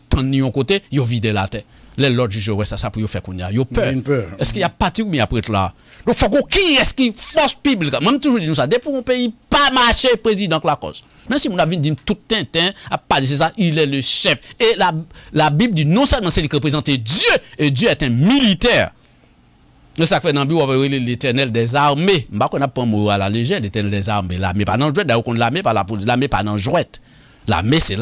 tant de côté, ils vidé la tête les l'autre juge ouais ça ça pour faire qu'on a yo peur est-ce qu'il y a parti ou bien après là donc faut qu'on qui est-ce qui force publique même toujours dit ça dès pour un pays pas marcher président la cause même si mon avis dit tout tintin a pas dit ça il est le chef et la, bible dit non seulement c'est lui qui représente Dieu et Dieu est un militaire Le ça qui fait l'Éternel l'Éternel des armées. pas pas mourir à la légère pas l'Éternel des armées. L'armée pas dans jwèt. Da qu'on kon l'armée pa la l'armée L'armè pa le jwèt. l'armée, c'est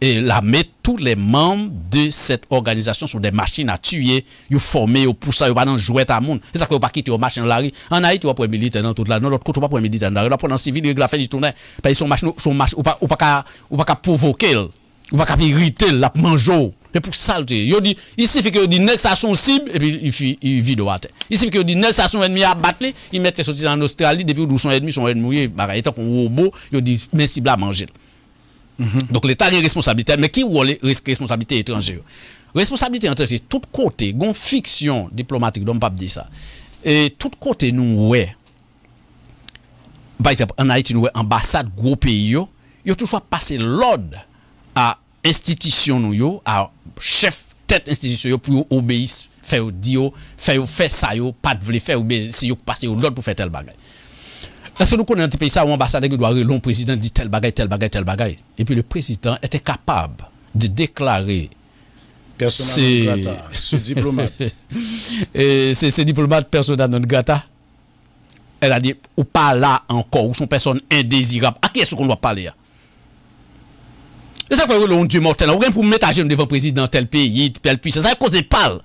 et la mettre tous les membres de cette organisation sont des machines à tuer, ils former, ils ça ils pas dans jouer à monde. C'est ça que pas quitter au machines dans la rue. En Haïti, on pas pour militaire dans toute la Non, l'autre côté pas pour militaire dans la rue, on prend un civil et la fait du tourner. Parce sont machines sont machines ou pas ou pas ou pas provoquer, ou pas irriter, la manger. Mais pour ça, il dit, il suffit que dit next à son cible et puis il il vide droite. Il suffit que dit next à son ennemi à battre, il ses sorti en Australie depuis où son ennemi son ennemi, pareil, bah, tant qu'on robot, il dit mais cible à manger. Mhm. Donk l'Etat li responsabilite, me ki wole responsabilite etranje yo. Responsabilite etranje, tout kote, gon fiksyon diplomatik, donk pape di sa. Et tout kote nou we, by the way, en Haiti nou we, ambassade, gwo peyi yo, yo toufwa pase l'od a institisyon nou yo, a chef, tet institisyon yo, pou yo obeis, feyo di yo, feyo fe sa yo, pat vle feyo obeis, se yo pase yo l'od pou fe tel bagay. Parce que nous connaissons un pays, ça, où l'ambassadeur doit relon, le président dit tel bagaille, tel bagaille, tel bagaille. Et puis le président était capable de déclarer Persona ce diplomate. et ce diplomate persona non grata, elle a dit, ou pas là encore, ou sont personnes indésirables. À qui est-ce qu'on doit parler Et ça fait que du mortel, ou rien pour mettre à genoux devant le président tel pays, tel puissance, ça causé parle.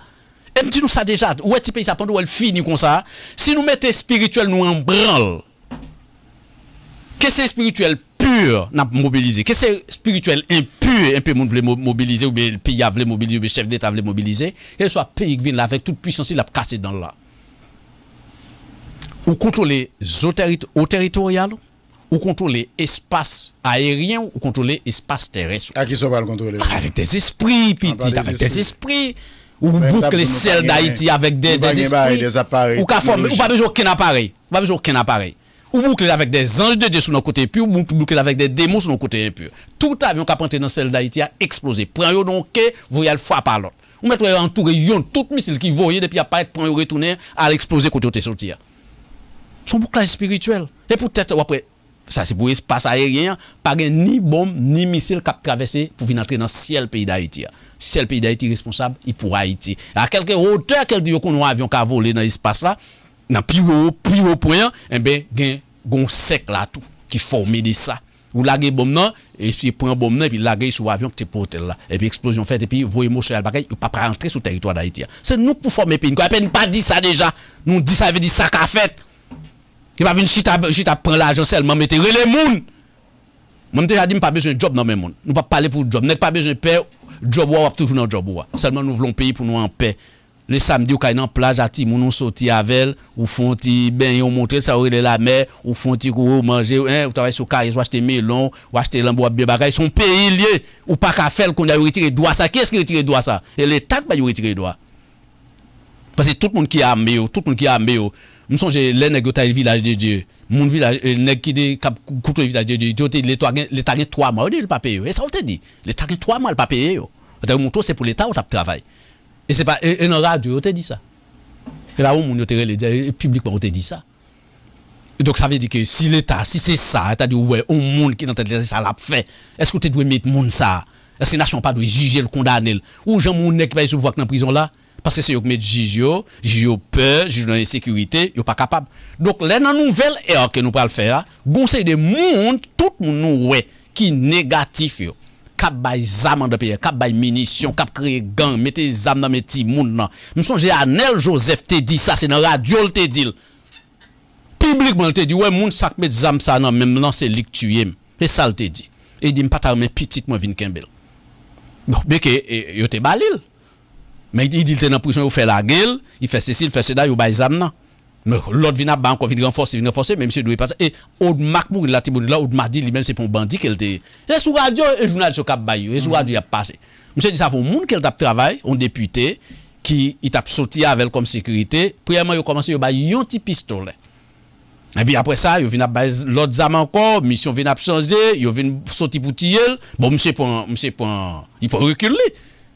Et me dis-nous ça déjà, où est-ce pays ça pendant où elle finit comme ça Si nous mettons spirituel, nous en branle. Kese espirituel pur nan mobilize, kese espirituel impur, epi moun vle mobilize, oube pe ya vle mobilize, oube chef de ta vle mobilize, e so a pe yik vin la vek tout pwishansi la kase dan la. Ou kontrole zo teritorial, ou kontrole espas aeryen, ou kontrole espas teres. Aki so pa l kontrole. Avek des espri, pitit, avek des espri, ou bouk le sel da iti avek des espri, ou pa bezo ken aparey. Ou pa bezo ken aparey. ou boucler avec des anges de Dieu sur nos côtés purs, ou boucler avec des démons sur nos côtés impurs. Tout avion qui a dans celle d'Haïti a explosé. prends yon donc, vous y allez fois par l'autre. Ou mettez entouré yon tout missile qui voyait depuis apparaître, prend yon retourner, à l'exploser côté où sorti. Son bouclage spirituel. Et peut-être, après, ça c'est pour l'espace aérien, pas ni bombe, ni missile qui a traversé pour venir entrer dans le ciel pays d'Haïti. Ciel pays d'Haïti responsable, il pour Haïti. À quelque hauteur, quel dit qu'on a avion qui a volé dans l'espace là, Nan pi wè ou, pi wè ou pou yon, en eh ben gen gon sek la tou ki fòmè di sa. Ou lagè bon nan, e si pou yon bon nan, e pi lagè yon sou avyon ki te potè la. E pi eksplosyon fète, e pi voye mòsè al bagè, yon pa prè rentre sou teritwa da iti ya. Se nou pou fòmè pe yon, kwa pe nou pa di sa deja, nou di sa ve di sa ka fèt. Yon pa vin chit apren la ajanse, elman mette, relè moun! Mwen te jadim pa bezwen job nan men moun. Nou pa pale pou job, net pa bezwen pe, job wè wap toujou nan job wè. Selman nou vlon peyi pou nou an pey. Le samdi ou ka yon plaj ati, moun ou soti avel, ou fonti ben yon montre, sa ori de la mer, ou fonti kou ou manje, ou taray sou karis, ou achete melon, ou achete lambou ap biye bagay, son peyi liye, ou pak oh, oh. euh, a fel konde a yon retire dwa sa, keske retire dwa sa? E le tak ba yon retire dwa. Pase tout moun ki a ambe yo, tout moun ki a ambe yo, moun sonje lè nèk yo ta yon vilaj de diye, moun vilaj, nèk ki de kap koutou yon vilaj de diye, lè tak yon 3 man, ou de yon pape yo, e sa ou te di? Lè tak yon 3 man, lè pape yo. Ou ta yon montre, se pou lè ta ou E se pa, e nan rade yo, yo te di sa. E la ou moun yo te rele, e publikman yo te di sa. E dok sa ve di ke, si l'Etat, si se sa, e ta di ou we, ou moun ki nan tete le se salap fe, eskou te dwe met moun sa, eskou nan chan pa dwe jije l kondane l, ou jan moun nek pa yi sou wak nan prizon la, paske se yo kmet jije yo, jije yo pe, jije yo nan l sekurite, yo pa kapab. Dok le nan nouvel e orke nou pral fe a, gonsen de moun, tout moun nou we, ki negatif yo. Kap bay zam an depeye, kap bay minisyon, kap kre gen, me te zam nan me ti moun nan. Monson jè anel Joseph te di sa, se nan radio l te dil. Publik moun l te di, wè moun sak me zam sa nan, menm lan se lik tuye m. E sa l te di. E di m pata mè pitit mwen vin kembèl. Mè bon, ke e, e, yo te balil. Mè yi dil te nan poujman yo fè la gel, yi fè se si, fè se da, yo bay zam nan. Mwen lòd vin ap ba an kon vin renfose, vin renfose, men msè dwe pasè. E, Oud Makmou, ilatibouni la, Oud Madi, li men se pon bandi kel de... E, sou adyo, e jounal chokap bayi, e sou mm. adyo ap pase. Mwen se di sa, pou moun kel tap travay, on depute, ki, i tap soti avel konm sekurite, priyèman yo komanse yo bayi yon ti pistole. E, vi apwe sa, yo vin ap bayi lòd zaman kon, misyon vin ap chanze, yo vin soti pou tiyel, bon msè pon, msè pon, yon pon rekyl li.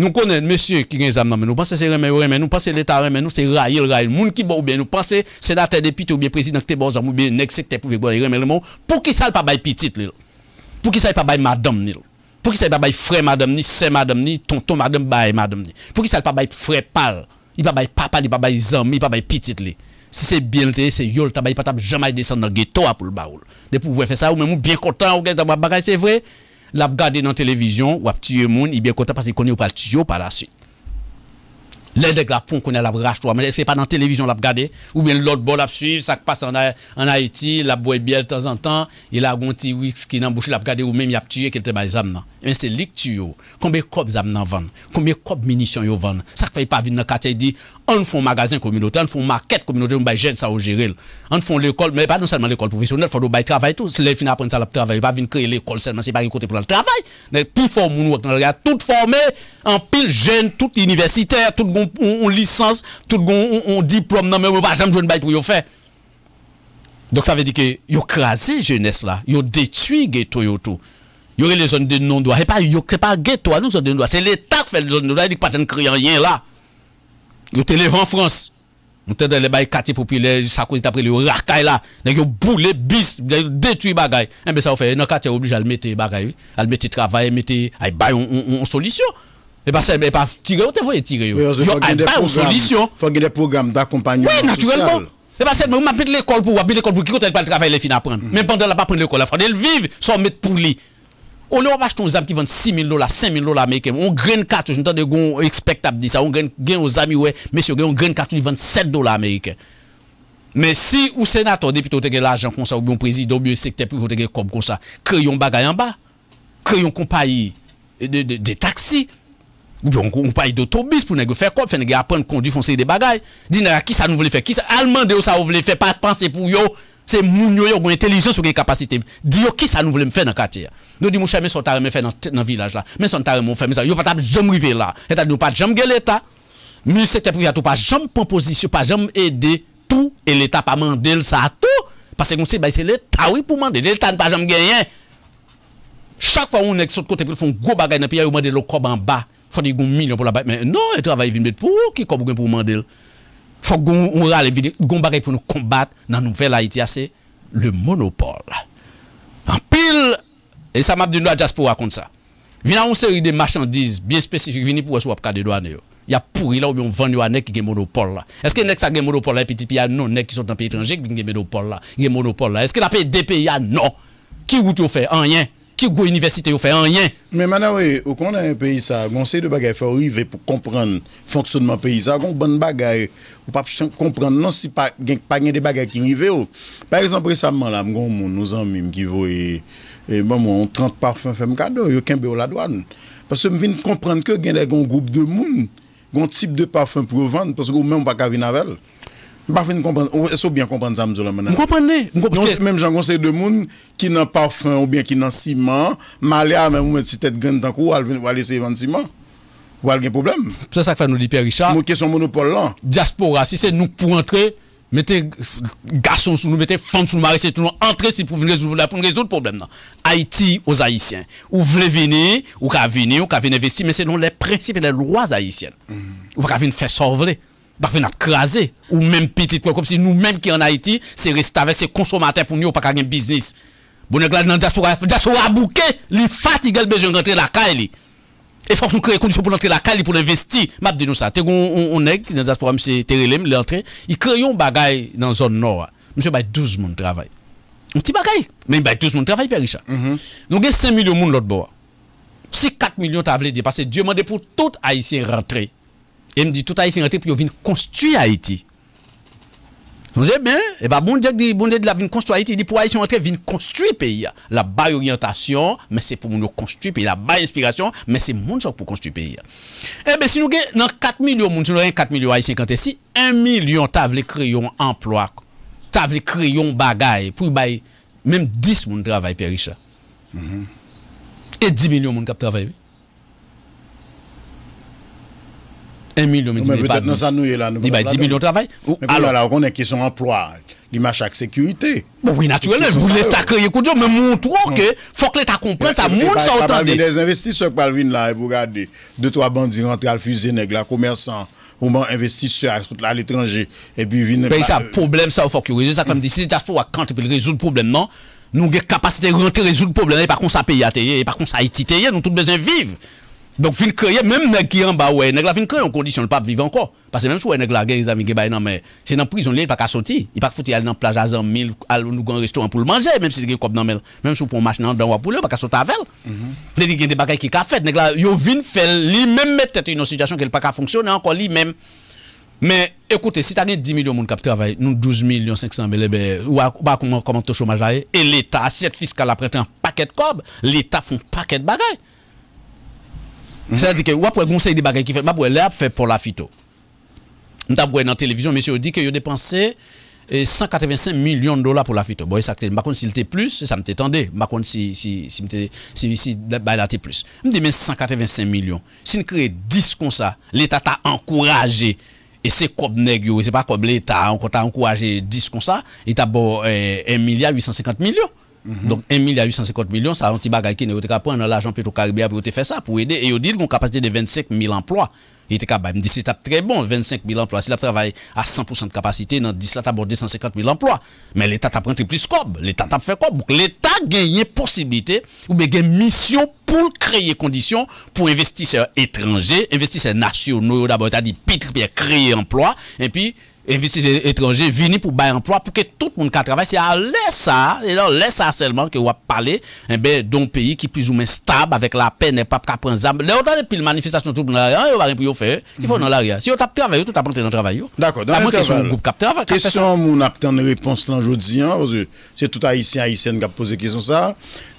Nou konen monsye ki gen zam nanmen nou, panse se remen ou remen nou, panse leta remen nou, se rayil rayil, moun ki bo ou ben nou, panse se daten depite ou biye prezident ki te bo zanm ou biye nek se ki te pou biye bo ay remen ou moun, pou ki sal pa bay pitit li, pou ki sal pa bay madam li, pou ki sal pa bay fre madam ni, se madam ni, ton ton madam bay madam ni, pou ki sal pa bay fre pal, i pa bay papal, i pa bay zam, i pa bay pitit li. Se se bien lte, se yol tabay patab jama yi desen nan getoa pou lba ou, de pou wè fè sa ou men moun biye kontan ou gen zam wap bagay, se vre? La ap gade nan televizyon, wap tiyye moun, i bie konta pasi konye ou pal tiyye ou pal aswit. Le de grapon konye la ap rastwa, men eske pa nan televizyon la ap gade, ou men lout bol ap suiv, sak pase an Aiti, la boye biel tan zan tan, e la agon ti wiks ki nan bouchi la ap gade, ou men mi ap tiyye ke te bay zam nan. Men eh se lik tiyye ou, konbe kop zam nan van, konbe kop minisyon yo van, sak faye pa vin nan kate di, on fait un magasin communautaire, on fait un market communautaire, on fait ça au gérer. On fait l'école, mais pas seulement l'école professionnelle, il faut le travail tout. Si les filles apprennent ça, le travail, pas venir créer l'école seulement, c'est pas un côté pour le travail. Mais plus fort, on tout formé, en pile jeune, tout universitaire, tout bon, on, licence, tout bon, on, diplôme, non, mais on va jamais jouer une pour le faire. Donc ça veut dire que, yo la jeunesse là, ont détruit ghetto et tout. Yo les zones de non-droit, c'est pas, pas ghetto, nous, zones de non-droit, c'est l'État qui fait les zones de non-droit, il n'y a pas de rien là. Yo te en France. Yo te les les quartiers populaires, ça cause d'après le racaille là. Nèg yo boule bis, détruit bagay. Et eh ben ça fait dans quartier obligé à le mettre bagay, à mettre travail, mettre ay bay on solution. Et eh pas ben, ça, mais pas tirer, on te voyez tirer. Yo ay bay on solution. Faut des programmes d'accompagnement Oui, naturellement. Et pas ça, mais on m'a l'école pour, l'école pour qui mm. peut pas travail les fins apprendre. Même pendant la pas prendre l'école, faut qu'elle vive, sans mettre pour lui. On ou wache ton zam ki vant 6.000 dola, 5.000 dola Amerike. On gren 4.000 dola. On gren 4.000 dola Amerike. Men si ou senato depite ou teke lajan kon sa ou biyon prezide ou biyon sekte pou teke kob kon sa, kè yon bagay an ba, kè yon kompa yi de taksi, ou biyon kompa yi de otobis pou negi fè kob, fè negi apen kondifonsi de bagay, di nè a ki sa nou vle fè ki sa, alman de ou sa ou vle fè patpansè pou yo, Se moun yo yo gwen intelijon sou gen kapasite. Diyo ki sa nou vle m fè nan kati ya. Diyo di mou chè mè son tarè mè fè nan vilaj la. Mè son tarè mè fè mè sa. Yo patap jom rive la. E ta nou pat jom gen l'Etat. Mè se te priyatou pa jom pon posisyon, pa jom ede tout. E l'Etat pa mandel sa tout. Pase kon se bay se lè ta wè pou mandel. E l'Etat n pa jom gen yen. Chak fwa moun ek sot kote priyatou fon gwo bagay nan piya yo mandel lo kob an ba. Fwa di goun milyon pou la bay. Mè nou e travay vin bet pou Fok goun rale vide gombare pou nou kombat nan nouvel Haiti a se, le monopole. An pil, e sa map din nou a Jaspo wakont sa. Vina ou se yi de machandise, biye spesifik, vini pou wes wap kade do ane yo. Ya pouri la ou biyon vanyo anek ki gen monopole la. Eske nek sa gen monopole la, epi tipi ya non, nek ki son tanpe itranjik bi gen monopole la. Eske la pey depi ya non. Ki wout yo fe, anyen. ki ou gou universite ou fè an ryen. Mè mè nan wè, ou kon nan yon peyi sa, goun se yon bagay fè ou yi ve pou kompran fonksyonman peyi sa, goun bon bagay ou pap chan kompran nan si pa gen pa gen de bagay ki yon yi ve ou. Par exemple, resamman la, mgon moun nouzan mim ki vo e mwen moun 30 parfum fè mkado, yon ken be ou la doan. Pase mwen vin kompran ke gen de yon goun group de moun, yon tip de parfum pou yon van, pase goun mwen mwen pa kavi navel. Mpafen m kompren, ou es ou byan kompren sa m zola m mena? M kompren ne, m kompren se. Mèm jan konsey de moun ki nan parfan ou byan ki nan siman, m alè a mèm ou mèm ti tèt gèn tankou, alè se yon siman, wèl gen problem? Pè sa sa k fè nou di Père Richard. M ou kè son monopole lan? Diaspora, si se nou pou rentre, metè gason sou nou, metè fèm sou nou, marise tout nou, rentre si pou vin lèpoun lèpoun lèpoun lèpoun lèpoun lèpoun lèpoun lèpoun lèpoun lèpoun lèpoun lèpoun lèpoun lèpoun lèp Parfait, n'a crasé ou même petit comme si nous-mêmes qui en Haïti, c'est rester avec ces consommateurs pour nous pas gagner business. Bon dans la nan diaspora, bouquet, les fatigues, ont besoin rentrer la caille Et il faut que créions des conditions pour rentrer la caille pour investir. Je vous nous ça. T'es on nèg dans diaspora M. Terelem l'entrée, il crée un bagay dans la zone nord. Monsieur bay 12 monde travail. Un petit bagay, mais il a 12 monde travail père Richard. Mm-hmm. Nous avons 5 millions de monde l'autre bord. Si 4 millions t'as voulu dire parce que Dieu demandé pour tout haïtien rentrer. E mdi, tout Aïs 56 pou yon vin konstruy Aïti. Son jè, ben, e ba, bon dèk di, bon dèk di la vin konstruy Aïti, di pou Aïti yon rentre vin konstruy peyi ya. La baye oryantasyon, men se pou moun yo konstruy peyi, la baye inspirasyon, men se moun chok pou konstruy peyi ya. E eh ben, si nou gen nan 4 milyon moun, si nou gen 4 milyon Aïs 56, 1 milyon ta vle kreyon emploak, ta vle kreyon bagay, pou yon baye, menm 10 moun travay peyi richa. Mm-hmm. E 10 milyon moun kap travay peyi. 1 million, 10 millions de travail. alors, on est question emploi, l'image avec sécurité. Bon, oui, naturellement, vous l'État créé écoute-moi, mais montre hum. que faut que l'État comprenne ça, monde ça autant. des investisseurs qui viennent là, vous regardez, deux, trois bandits rentrent à le fusil, les commerçants ou même investisseurs à l'étranger et puis viennent. ben ça euh, problème ça faut que résoudre ça comme dit si faut quand tu peux résoudre problème non nous avons capacité de rentrer résoudre problème et par contre ça paye à payer et par contre ça a été nous tout besoin vivre Donk fin kreye, menm menk ki an ba wey, negla fin kreye an kondisyon l pa ap vive anko. Pase menm sou wey negla gen izami ge bay nan me, se nan prizon le, l pa ka soti. I pa kfoti al nan plaj azan mil, al nou gen restaurant pou l manje, menm si gen kop nan me. Menm sou pou mach nan dan wapou le, l pa ka sota avel. Neti gen de bagay ki ka fet, negla yo vin fel, li menm me, tete yon situasyon ke l pa ka fonksyone anko, li menm. Men, ekoute, si ta gen 10 milyon moun kapi travay, nou 12 milyon 500 mele, be, wak wak wak wak wak wak wak wak wak wak wak wak wak wak Mhm. C'est-à-dire que vous conseil des bagages qui fait, vous avez fait pour la phyto. Nous voir dans la télévision, monsieur dit que a dépensé 185 euh, millions de dollars pour la phyto. Bon, ça, je ne sais était plus, ça me t'étendait. Je ne sais si si si si bah, plus. Je dis, mais 185 millions. Si on créons 10 comme ça, l'État t'a encouragé. Et c'est comme nèg c'est pas comme l'État, on t'a encouragé 10 comme ça, il t'a bon 1 euh, milliard 850 millions. Mhm. Donc 1 milliard 850 millions, ça a un petit bagage qui n'est pas prendre l'argent plutôt caribéen pour faire ça, pour aider. Et il dit qu'on capacité de 25 000 emplois. Il était capable. me dit c'est très bon, 25 000 emplois. Si la travaille à 100% de capacité, dans 10 là, tabord 150 000 emplois. Mais l'État a pris plus score L'État t'a fait quoi Donc l'État gagné possibilité ou bien mission pour créer conditions pour investisseurs étrangers, investisseurs nationaux. D'abord, t'as dit, pitre, créer emploi. Et puis, Evistise etranje vini pou bay emplwa pou ke tout moun ka travay si a lè sa, lè sa selman ke wap pale, mbe don peyi ki pizoumen stab avèk la penè pap kapren zam, lè wot ane pil manifestasyon troub nan laryan, yo varen pou yo fè, ki fò nan laryan. Si yo tap travay yo, tout apante nan travay yo. D'akot, dan l'interval, kesyon moun apte ane repons lan jodi an, se tout haisyen haisyen gap pose kesyon sa,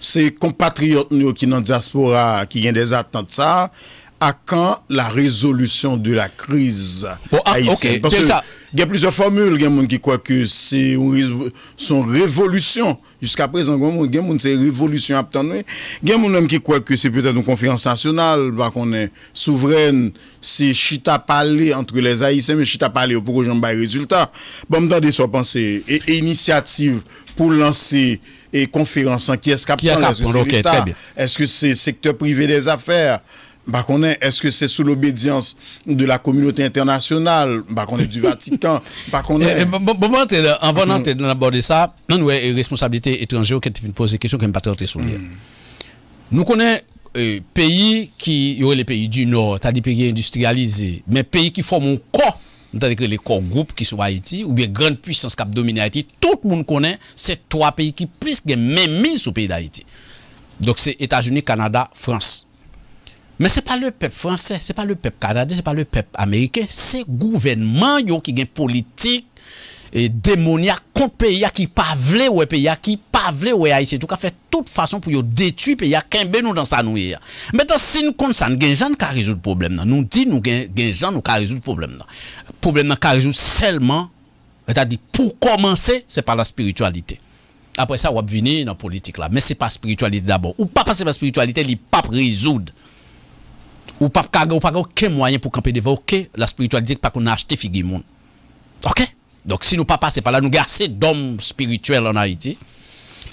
se kompatriot nou ki nan diaspora ki gen de zaten tsa, à quand la résolution de la crise bon, ah, haïtienne. Parce que il y a plusieurs formules, il y a des gens qui croient que c'est son révolution. Jusqu'à présent, il y a des gens c'est révolution Il y a des gens qui croient que c'est peut-être une conférence nationale, bah, qu'on est souveraine, c'est chita palais entre les Haïtiens, mais chita palais pour que j'en les résultat. Bon, me des penser et, et initiative pour lancer et conférence qui est-ce qu'à prendre, est-ce que c'est secteur privé des affaires? est-ce que c'est sous l'obédience de la communauté internationale est du Vatican bah qu'on est ça nous avons eh, responsabilité étrangère qui te poser question qui me pas très souligner mm-hmm. nous connaissons eh, pays qui les pays du nord t'as des pays industrialisés mais pays qui forment un corps cest les corps groupes qui sont à Haïti, ou bien grande puissance qui domine Haïti, tout le monde connaît ces trois pays qui plus que même mêmes sur le pays d'Haïti. Donc c'est États-Unis, Canada, France. Men se pa le pep franse, se pa le pep kanade, se pa le pep amerike, se gouvenman yon ki gen politik, e demoniak kont peyi a ki pa vle oue peyi a ki pa vle oue a isi, tou ka fe tout fason pou yon detui peyi a kenbe nou dan sa nouye a. Metan se nou konsan, gen jan nou ka rizout problem nan, nou di nou gen jan nou ka rizout problem nan. Problem nan ka rizout selman, etadi pou komanse, se pa la spiritualite. Apre sa wap vini nan politik la, men se pa spiritualite dabor, ou pa pa se pa spiritualite li pap rizout. Ou pas ou pas aucun moyen pour camper devant OK, la spiritualité pas qu'on a acheté figure monde. OK Donc si nous pas passer par là, nous garder d'hommes spirituels en Haïti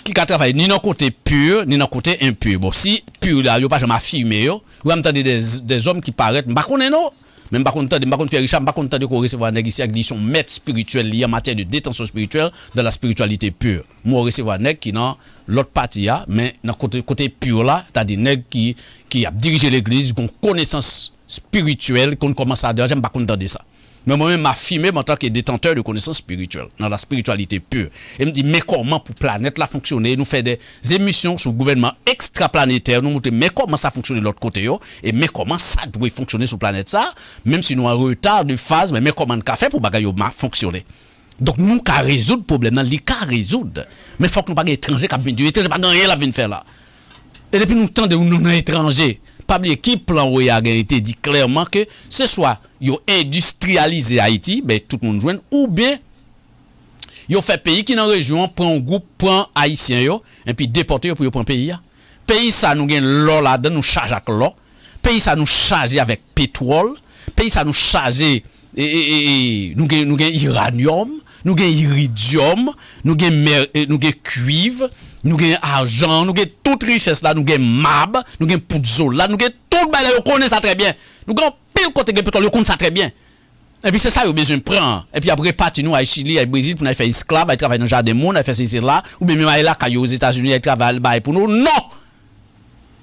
qui travaillent ni dans côté pur ni dans côté impur. Bon si pur là, yo pas jamais affirmé yo, ou entendre des des hommes qui paraissent, pas bah, connait non même pas content, pas content, Richard, pas content de recevoir des ici qui sont maître spirituel lié en matière de détention spirituelle dans la spiritualité pure. Moi recevoir gens qui dans l'autre partie hein, mais dans le côté pur là, à dire des qui qui a dirigé l'église, qui ont connaissance spirituelle, qui ont commencé à dire, j'aime pas content de ça. Mais moi-même, m'affirmer en tant que détenteur de connaissances spirituelles, dans la spiritualité pure. Et me dit, mais comment pour planète la fonctionner? Nous fait des émissions sur le gouvernement extraplanétaire. Nous montrer, mais comment ça fonctionne de l'autre côté, Et mais comment ça doit fonctionner sur la planète ça? Même si nous en retard de phase, mais, mais comment on faire pour bagaille fonctionner? Donc nous qu'à résoudre le problème, nous qu'à résoudre. Mais il faut que nous pas étrangers qui viennent du étranger, pas rien faire là. Et depuis nous temps de nous étrangers, pas bien qui plan ou a été dit clairement que ce soit a industrialisé Haïti, ben tout le monde joue, ou bien ont fait pays qui dans région prend un groupe, prend Haïtien yon, et puis déporte yon pour yon prendre pays. Pays ça nous gagne l'or là-dedans, nous charge avec l'or. Pays ça nous charge avec pétrole. Pays ça nous charge avec iranium nous nous gagne iridium, nous gagne cuivre. Nou gen ajan, nou gen tout riches la, nou gen mab, nou gen poutzol la, nou gen tout bay la, yo konen sa trebyen. Nou gen pil kote gen petol, yo konen sa trebyen. E pi se sa yo bezon pren, e pi apre pati nou ay Chile, ay Brazil pou nou e fe isklav, ay travay nan jade moun, ay fe se se la, ou be mima e la kayo ou se Etasunye, ay travay al bay pou nou, non!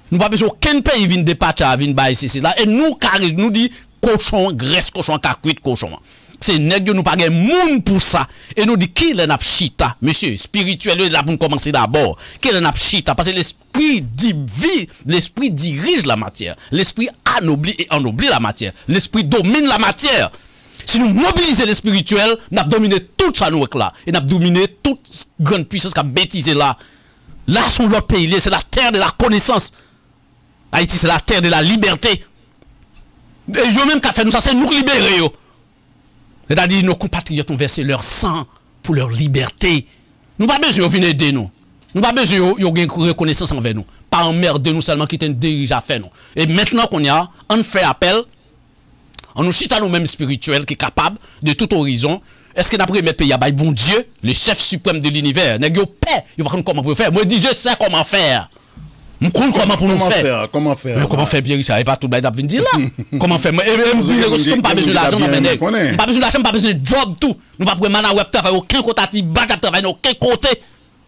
Nou pa bezon ken pe yi vin depat ya, vin bay se se la, e nou kariz, nou di koshon, gres koshon, kakuit koshon. C'est qui nous pas moun pour ça. Et nous dit qui l'en chita, monsieur, spirituel là pour commencer d'abord. Qui l'en chita parce que l'esprit vie, l'esprit dirige la matière, l'esprit anoblit et anoblit la matière, l'esprit domine la matière. Si nous mobilisons le spirituel, nous avons dominé tout ça nous là. Et nous avons dominé toute grande puissance qui a bêtisé là. Là, sont l'autre pays, c'est la terre de la connaissance. Haïti, c'est la terre de la liberté. Et je même qui fait nous ça, c'est nous libérer. C'est-à-dire nos compatriotes ont versé leur sang pour leur liberté. Nous pas besoin de venir aider nous. Nous pas besoin de reconnaissance envers nous. Pas de nous seulement qui est dirige à faire nous. Et maintenant qu'on y a, on fait appel, on nous chita nous-mêmes spirituels qui sont capable de tout horizon. Est-ce que d'après mes pays, il bon Dieu, le chef suprême de l'univers, n'est-ce pas paix, il va comment faire. Moi, je dis, je sais comment faire. Je comment pour nous faire. Comment faire Mais comment faire bien Richard, et pas tout le monde venir là. Comment faire Et me dire que je n'ai pas besoin d'argent dans mes Pas besoin d'argent, pas besoin de job tout. Nous pas pour mana web travailler aucun côté à Tibat aucun côté.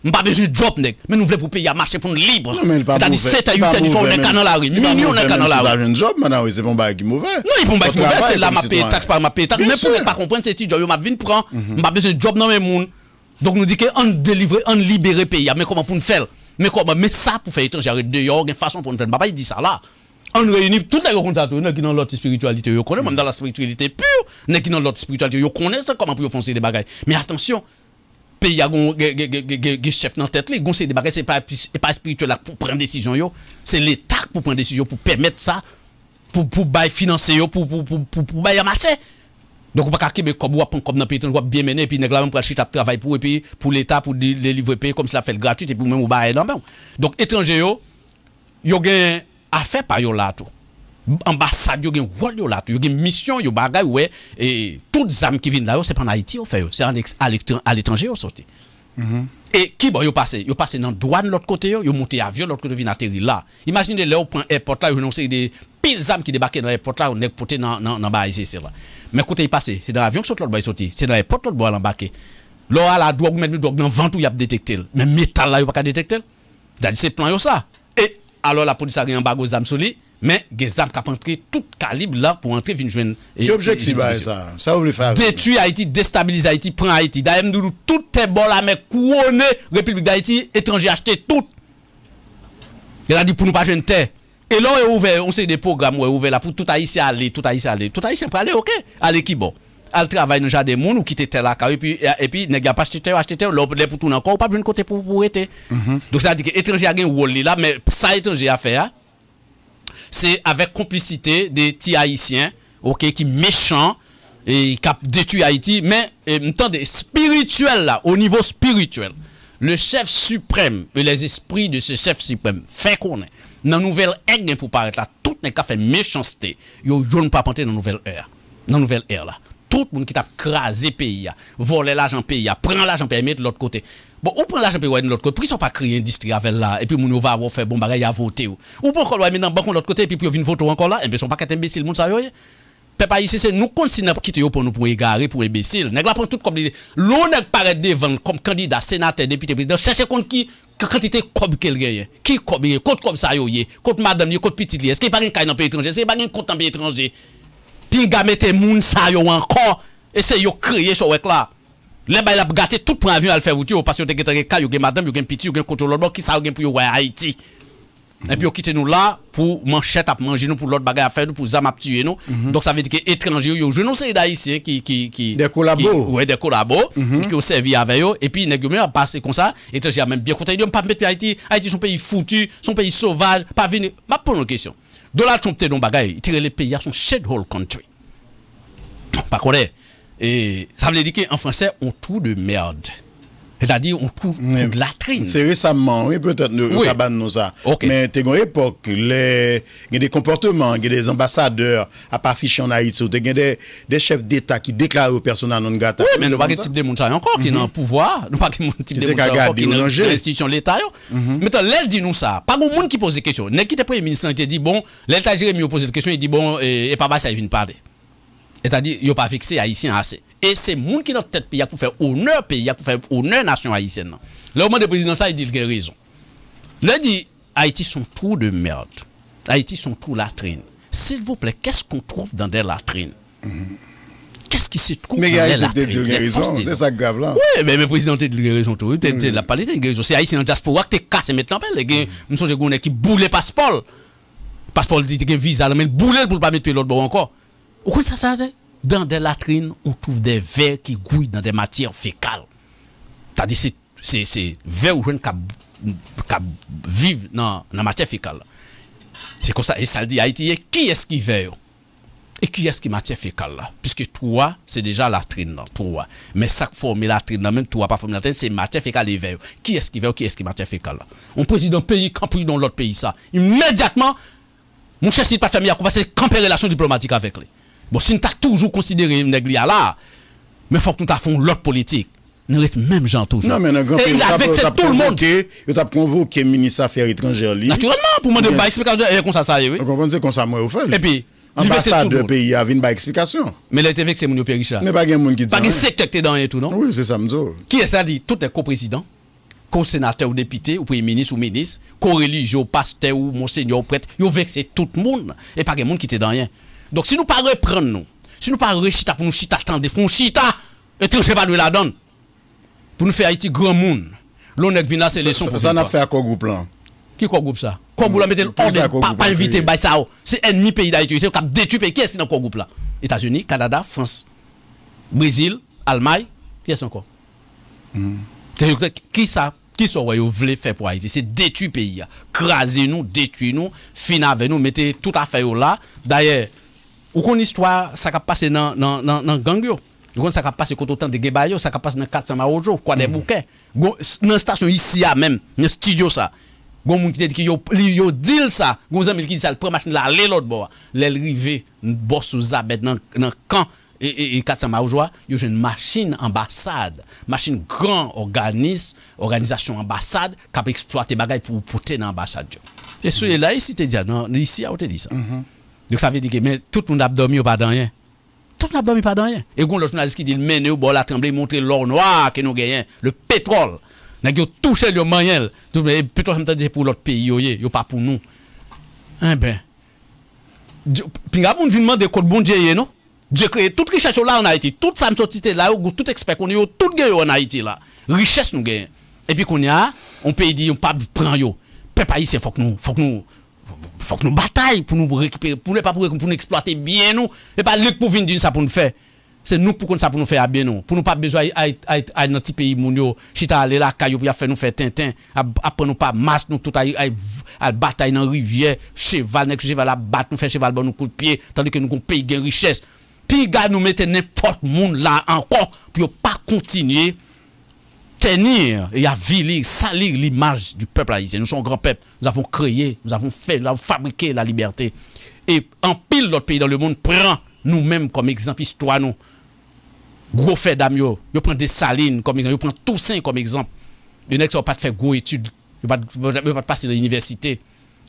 Nous pas besoin de job nèg. Mais nous voulons pour payer à marché pour nous libre. C'est-à-dire 7 à 8 heures du soir on est dans la rue, millions on est dans la rue. job maintenant, c'est bon bail qui mauvais. Non, il bon bail qui mauvais, c'est là m'a payer taxe par m'a payer taxe. Mais pour ne pas comprendre c'est job, m'a venir prendre. pas besoin de job dans mes monde. Donc nous dit que on délivrer, on libérer pays, mais comment pour nous faire mais comment mais ça pour faire étranger dehors, une façon pour nous faire. Papa il dit ça là. On réunit tout les gens qui dans l'autre spiritualité, yo connaît même dans la spiritualité pure, On qui dans l'autre spiritualité, yo connaît comment pour foncer des bagages. Mais attention, pays a un chef dans tête, les c'est des bagages c'est pas pas spirituel pour prendre décision yo, c'est l'état pour prendre décision pour permettre ça pour pour bail financer yo pour pour pour pour bail marcher. Donc, on ne peut pas faire comme on comme dans pays, on bien mener, puis on peut travail pour pays, pour l'État, pour pays, comme cela fait gratuit, et puis même on dans Donc, étrangers, affaire par yo là tout. Ambassade, ils ont rôle yo là tout, ils ont mission, ils ont ouais, et toutes les âmes qui viennent là, c'est pas en Haïti, on fait, c'est à l'étranger, on sorti. Mm-hmm. Et qui bon, ils passé Ils passé dans douane de l'autre côté, ils monté avion de l'autre côté, ils atterri là. Imaginez là, on prend airport là, ils des Pil zam ki debake nan e pot la ou nek pote nan ba a isi, se la. Men kote yi pase, se nan avyonk sote lor ba yi sote, se nan e pot lor ba alan bake. Lo ala, do akou men, do akou nan vantou yap detekte el. Men metal la yo pa ka detekte el. Da di se plan yo sa. E, alo la polisari yon bago zam soli, men gen zam kap entre tout kalib la pou entre vinjwen. Ki objek si ba a isa? Sa ou li fave? De tuy Haiti, destabilize Haiti, pren Haiti. Da yon doudou tout te bol la men kouone Republik d'Haïti, etranji achete tout. Gen la di pou nou pa jwen tey. Et là, on est ouvert, on sait des programmes, on est là pour tout haïtien aller, tout haïtien aller. Tout haïtien peut aller, ok? Aller qui bon? Al travailler dans le monde ou était tel là et puis, et puis, n'est-ce pas acheter, acheter, acheter, l'autre, pour tout encore, ou pas de côté pour vous être. Mhm. Donc, ça dit que étranger a gagné un rôle là, mais ça, étranger a fait, hein. c'est avec complicité des petits haïtiens, ok, qui méchants, et qui ont détruit Haïti, mais, de spirituel là, au niveau spirituel, le chef suprême, et les esprits de ce chef suprême, fait qu'on est dans nouvelle ère pour paraître là tout n'est qu'à fait méchanceté yo yo ne pas panter dans nouvelle ère dans nouvelle ère là tout le monde qui t'a crasé pays volé l'argent pays a prend l'argent permis de l'autre côté bon ou prend l'argent pays de l'autre côté puis sont pas créé industrie avec là et puis mon va avoir fait bon il a voté ou Pourquoi quoi mettre dans banque de l'autre côté et puis vienne voter encore là et eh bien sont pas qu'être imbécile vous ça yo eh. pas ici c'est nous continuons pour quitter pour nous pour égarer pour imbécile. Nèg la prend tout comme l'on devant comme candidat sénateur député président chercher contre qui Ke kati te kob ke lge ye? Ki kob ye? Kote kob sa yo ye? Kote madame yo? Kote pitit liye? Se ki pa gen kay nan pe etranje? Se ki pa gen kote nan pe etranje? Pi nga me te moun sa yo wanko? E se yo kre ye chowek la? Le bay la begate, tout pran avyon alfevoutu, yo pas yo te geta ge kaya, yo gen madame, yo gen pitit, yo gen kotolodbo, ki sa yo gen pou yo wanyay iti. Et puis, on quitte nous là pour manger, à manger nous, pour l'autre bagarre à faire pour zam tuer nous. Mhm. Donc, ça veut dire que étrangers, ils ont c'est d'haïtiens qui, qui, qui. Des collabos. Oui, des collabos, mhm. qui ont servi avec eux. Et puis, ils gens pas passé comme ça. Étrangers, même bien content. Ils ne pas mettre Haïti. Haïti, son pays foutu, son pays sauvage, pas venir. Ma pour une question. Donald Trump, t'es dans bagaille, il tire les pays à son hole country. Pas correct. Et ça veut dire qu'en français, on tout de merde. C'est-à-dire, on couvre une latrine. C'est récemment, oui, peut-être, nous, oui. nous ça. Mais, t'es une époque, il y a des comportements, il y a des ambassadeurs à afficher en Haïti, il y a des, chefs d'État qui déclarent aux personnes non grata. Oui, mais nous pas de type de monde encore qui n'a mhm. dans pouvoir, nous pas de type de monde encore qui pas dans l'institution de l'État, mhm. Mais, l'aile dit nous ça. Pas de monde qui pose des questions. N'est-ce pas premier ministre qui dit, bon, l'État, j'ai mieux posé des questions, il dit, bon, et, pas bas, ça, vient parler. C'est-à-dire, il n'y a pas fixé Haïtien assez. Et c'est le monde qui est dans tête pays pour faire honneur pays, pour faire honneur nation haïtienne. Le moment de président, ça, il dit qu'il guérison. raison. Il dit, Haïti sont tout de merde. Haïti son de latrine. S'il vous plaît, qu'est-ce qu'on trouve dans des latrines Qu'est-ce qui se trouve dans des latrines Mais raison, c'est ça grave là. Oui, mais le président mm. a raison, tu la palette de raison. C'est Haïti dans la diaspora que tu cassé maintenant. Je suis gens qui boule le passeport. Passeport dit que visa, mais boule pour pas mettre l'autre bord encore. Vous ça, ça, dans des latrines, on trouve des vers qui grouillent dans des matières fécales. C'est-à-dire, c'est vers ou qui vivent dans la matière fécale. C'est comme ça. Et ça dit, Haïti, qui est-ce qui veut Et qui est-ce qui matière fécale Puisque toi, c'est déjà latrine là, toi. Mais ça forme latrine même toi, pas forme latrine, c'est matière fécale et vers. Qui est-ce qui veut Qui est-ce qui matière fécale là On président pays, quand dans l'autre pays ça. Immédiatement, mon cher, si pas famille, a commencé à camper relation diplomatique avec lui. Bon, si nous avons toujours considéré Neglia là, mais il faut que nous fassions l'autre politique. Nous restons même gens toujours. Non, mais tout le monde. Vous avez convoqué le ministre des Affaires étrangères. Naturellement, pour moi, de pas expliquer eh, comment ça ça oui. Vous comprenez comment ça moi au fait. Et puis, de pays a une explication. Mais les TVX, vexé mon Richard. Mais pas de monde qui dit. Pas de hein. secteur qui est dans tout, non Oui, c'est ça, Qui est ça dit Tout est co-président, co-sénateur ou député, ou premier ministre ou ministre, co-religieux, pasteur ou monseigneur ou prêtre, ils vexé tout le monde. Et pas de monde qui était dans rien. Donc si nous pas reprendre nous, si nous pas rechita pour nous chita de fonds, chita étranger pas de la donne. Pour nous faire Haïti grand monde. L'on est venu c'est les sons pour ça. Ça n'a fait à quoi groupe là Qui quoi groupe ça Quoi groupe là mettez ordre pas, pas invité by bah, ça. Oh, c'est ennemi pays d'Haïti, c'est cap détruit pays. Qui est-ce dans quoi groupe là États-Unis, Canada, France, Brésil, Allemagne, qui est-ce encore hmm. Qui ça qui sont vous voulez faire pour Haïti C'est détruire le pays, craser nous, détruire nous, finir avec nous, mettre tout à fait là. D'ailleurs, Ou kon istwa sa ka pase nan gang yo? Ou kon sa ka pase kontotan de gebay yo? Sa ka pase nan katsan ma oujou? Kwa de mm. bouke? Nan stasyon isya men, nan studio sa. Gon moun ki te di ki yo deal sa. Gon moun ki te di ki sa lè lè lòt bo. Lè lè rive, nbòs ou zabet nan kan, e, e, e katsan ma oujou a, yo jè nan masjin ambasad. Masjin gran organis, organizasyon ambasad, kape eksploate bagay pou pote nan ambasad yo. Mm. E souye la, e si te di ya? Nè isya ou te di sa? Mhmm. Dèk sa vè dike, mè, tout moun ap domi yo pa dan yen. Tout moun ap domi pa dan yen. E goun lò jounalize ki di l men yo, bo la tremble, montre l or noa ke nou genyen. Le petrol. Nèk yo touche l yo manyen. Dèk yo, petrol se mè tan diye pou l ot peyi yo ye, yo pa pou nou. Hè eh ben. Pi nga moun vinman de kote bon diye ye nou. Dje kreye tout richèche yo la anayiti. Tout samsotite la yo, tout ekspert kon yo, tout genyo anayiti la. Richèche nou genyen. E pi kon ya, on peyi di yo, peyi diyo, peyi diyo, Fok nou batay pou nou rekipere, pou nou e pa pou rekipere, pou nou eksploate bien nou, e pa lèk pou vin din sa pou nou fè. Se nou pou kon sa pou nou fè a bien nou, pou nou pa bezwa ay nan ti peyi moun yo, chita ale la kayo pou ya fè nou fè ten ten, apè nou pa mas nou tout ay batay nan rivye, cheval nèk cheval a bat nou fè cheval bon nou koupye, tan deke nou kon peyi gen richès, pi gade nou mette nèpot moun la ankon pou yo pa kontinye, tenir et avilir, salir l'image du peuple haïtien. Nous sommes un grand peuple. Nous avons créé, nous avons fait, nous avons fabriqué la liberté. Et en pile d'autres pays dans le monde prend nous-mêmes comme exemple histoire nous. Gros fait d'amio, yo prend des salines comme exemple, yo prend Toussaint comme exemple. Les nèg pas de faire gros études, il pas pas passer dans l'université.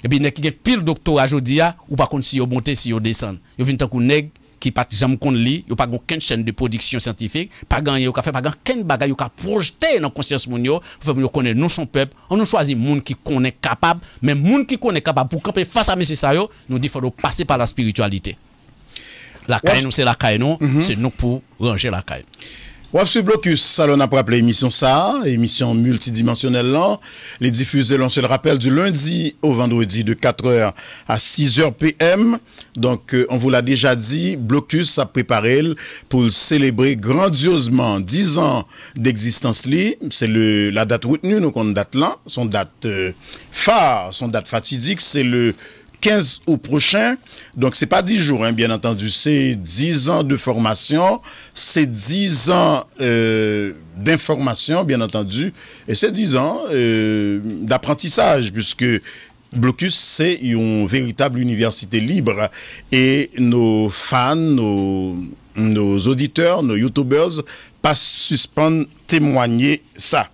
Et puis nèg qui a pile doctorat aujourd'hui, ou pas contre si yo monte, si yo descendre. Yo vient tant nègres qui pas pas aucune chaîne de production scientifique, pas gagné pas de choses bagay ka projeter dans conscience moun yo, pour faire yo son peuple, on nous choisit monde qui connaît capable, mais monde qui connaît capable pour camper face à monsieur Sayo, nous dit faut passer par la spiritualité. La caille nous c'est la caille mhm. c'est nous pour ranger la caille. Wap blocus blokus, salon ap rappele émission sa, émission multidimensionnelle lan, les difuze lan se le rappel du lundi au vendredi de 4h à 6h PM. Donc, euh, on vous l'a déjà dit, Blocus a préparé pour célébrer grandiosement 10 ans d'existence li. C'est la date retenue, nou kon date là. son date euh, phare, son date fatidique, c'est le 15 au prochain. Donc, c'est pas 10 jours, hein, bien entendu. C'est 10 ans de formation, c'est 10 ans euh, d'information, bien entendu, et c'est 10 ans euh, d'apprentissage, puisque Blocus, c'est une véritable université libre. Et nos fans, nos, auditeurs, nos youtubers, pas suspendent témoigner ça.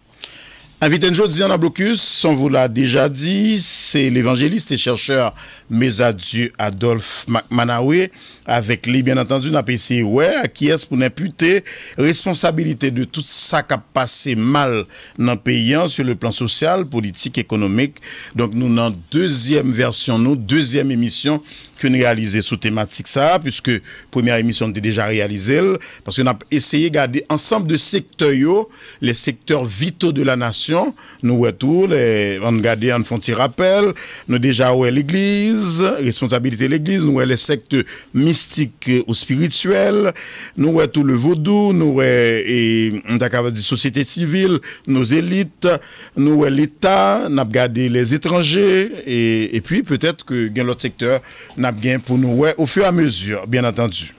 Avitenjo en Blocus, on vous l'a déjà dit, c'est l'évangéliste et chercheur Mesadieu Adolphe Manawe, avec lui, bien entendu, n'a PC, ouais, qui est ce pour imputer responsabilité de tout ça qui a passé mal dans le pays, hein, sur le plan social, politique, économique. Donc, nous, dans deuxième version, nous, deuxième émission, que nous sous thématique ça, puisque première émission était déjà réalisée, parce qu'on a essayé de garder ensemble de secteurs, les secteurs vitaux de la nation, nous tout, les, on garder, on un un rappel, nous déjà ouais l'église, responsabilité de l'église, nous ouais les sectes mystiques ou spirituels... nous ouais tout le vaudou, nous ouais, et, on a société civile, nos élites, nous ouais l'État, nous avons gardé les étrangers, et, puis peut-être que dans l'autre secteur, à bien pour nous, au au fur à mesure, bien entendu.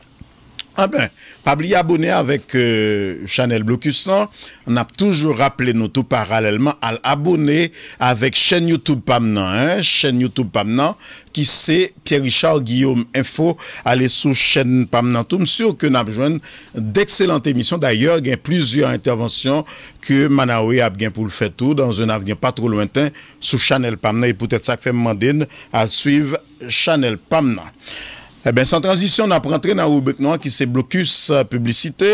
Ah ben, Pabli abonné avec euh, Chanel on a toujours rappelé nous tout parallèlement à l'abonner avec chaîne YouTube PAMNA, hein, chaîne YouTube Pamna qui c'est Pierre-Richard Guillaume Info, allez sous chaîne PAMNA, tout sûr que nous avons d'excellentes émissions, d'ailleurs, il y a plusieurs interventions que Manaoui a bien pour le faire tout, dans un avenir pas trop lointain, sous Chanel PAMNA, et peut-être ça fait mandine à suivre Chanel PAMNA. E ben, san transisyon, nan pou rentre nan Roubik Nouan ki se blokus publisite,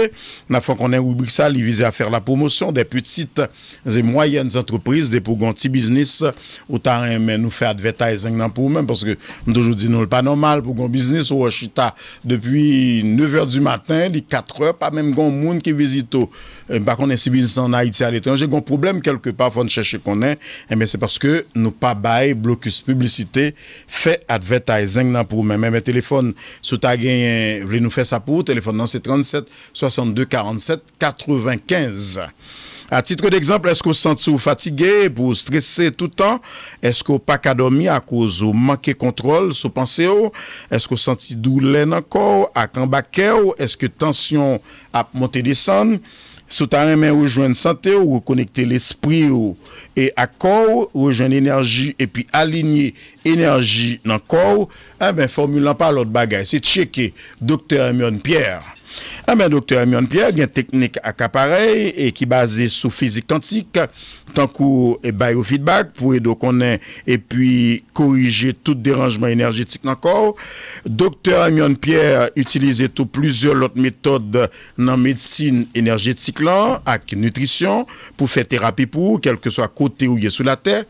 nan fwa konen Roubik Sal, li vize a fèr la promosyon de putite, ze moyènes antropriz, de pou gon ti biznis ou tan men nou fè advetay zèng nan pou men, porske mdoujou di nou l pa normal pou gon biznis ou wachita depwi 9 vèr du maten, li 4 vèr pa menm gon moun ki vizito. Eh, Par konen si biznis an a iti al etan, jè gon problem kelke pa fwa eh n chèche konen, e men se porske nou pa bay blokus publisite fè advetay zèng nan pou men, men mè telefon téléphone, si tu nous faire ça pour, téléphone, c'est 37 62 47 95. À titre d'exemple, est-ce que vous sentez fatigué, vous stressé tout le temps? Est-ce que vous pas dormir à cause de manquer de contrôle sur pensée? Est-ce que vous sentez douleur encore, à cambaquer? Est-ce que tension a monté descendre? Soutan remen wou jwen sante ou wou konekte l'espri ou e akou, wou jwen enerji e pi alinye enerji nan kou, e ah ben formulan pa lout bagay, se tcheke Dr. Amion Pierre. E ben Dr. Amion Pierre gen teknik ak aparel e ki base sou fizik kantik, tankou e bayou feedback pou edo konen epi korije tout derangeman enerjetik nan kou. Dokteur Amion Pierre utilize tout plusieurs lot metode nan medsine enerjetik lan ak nutrisyon pou fe terapi pou kelke so a kote ou ye sou la te.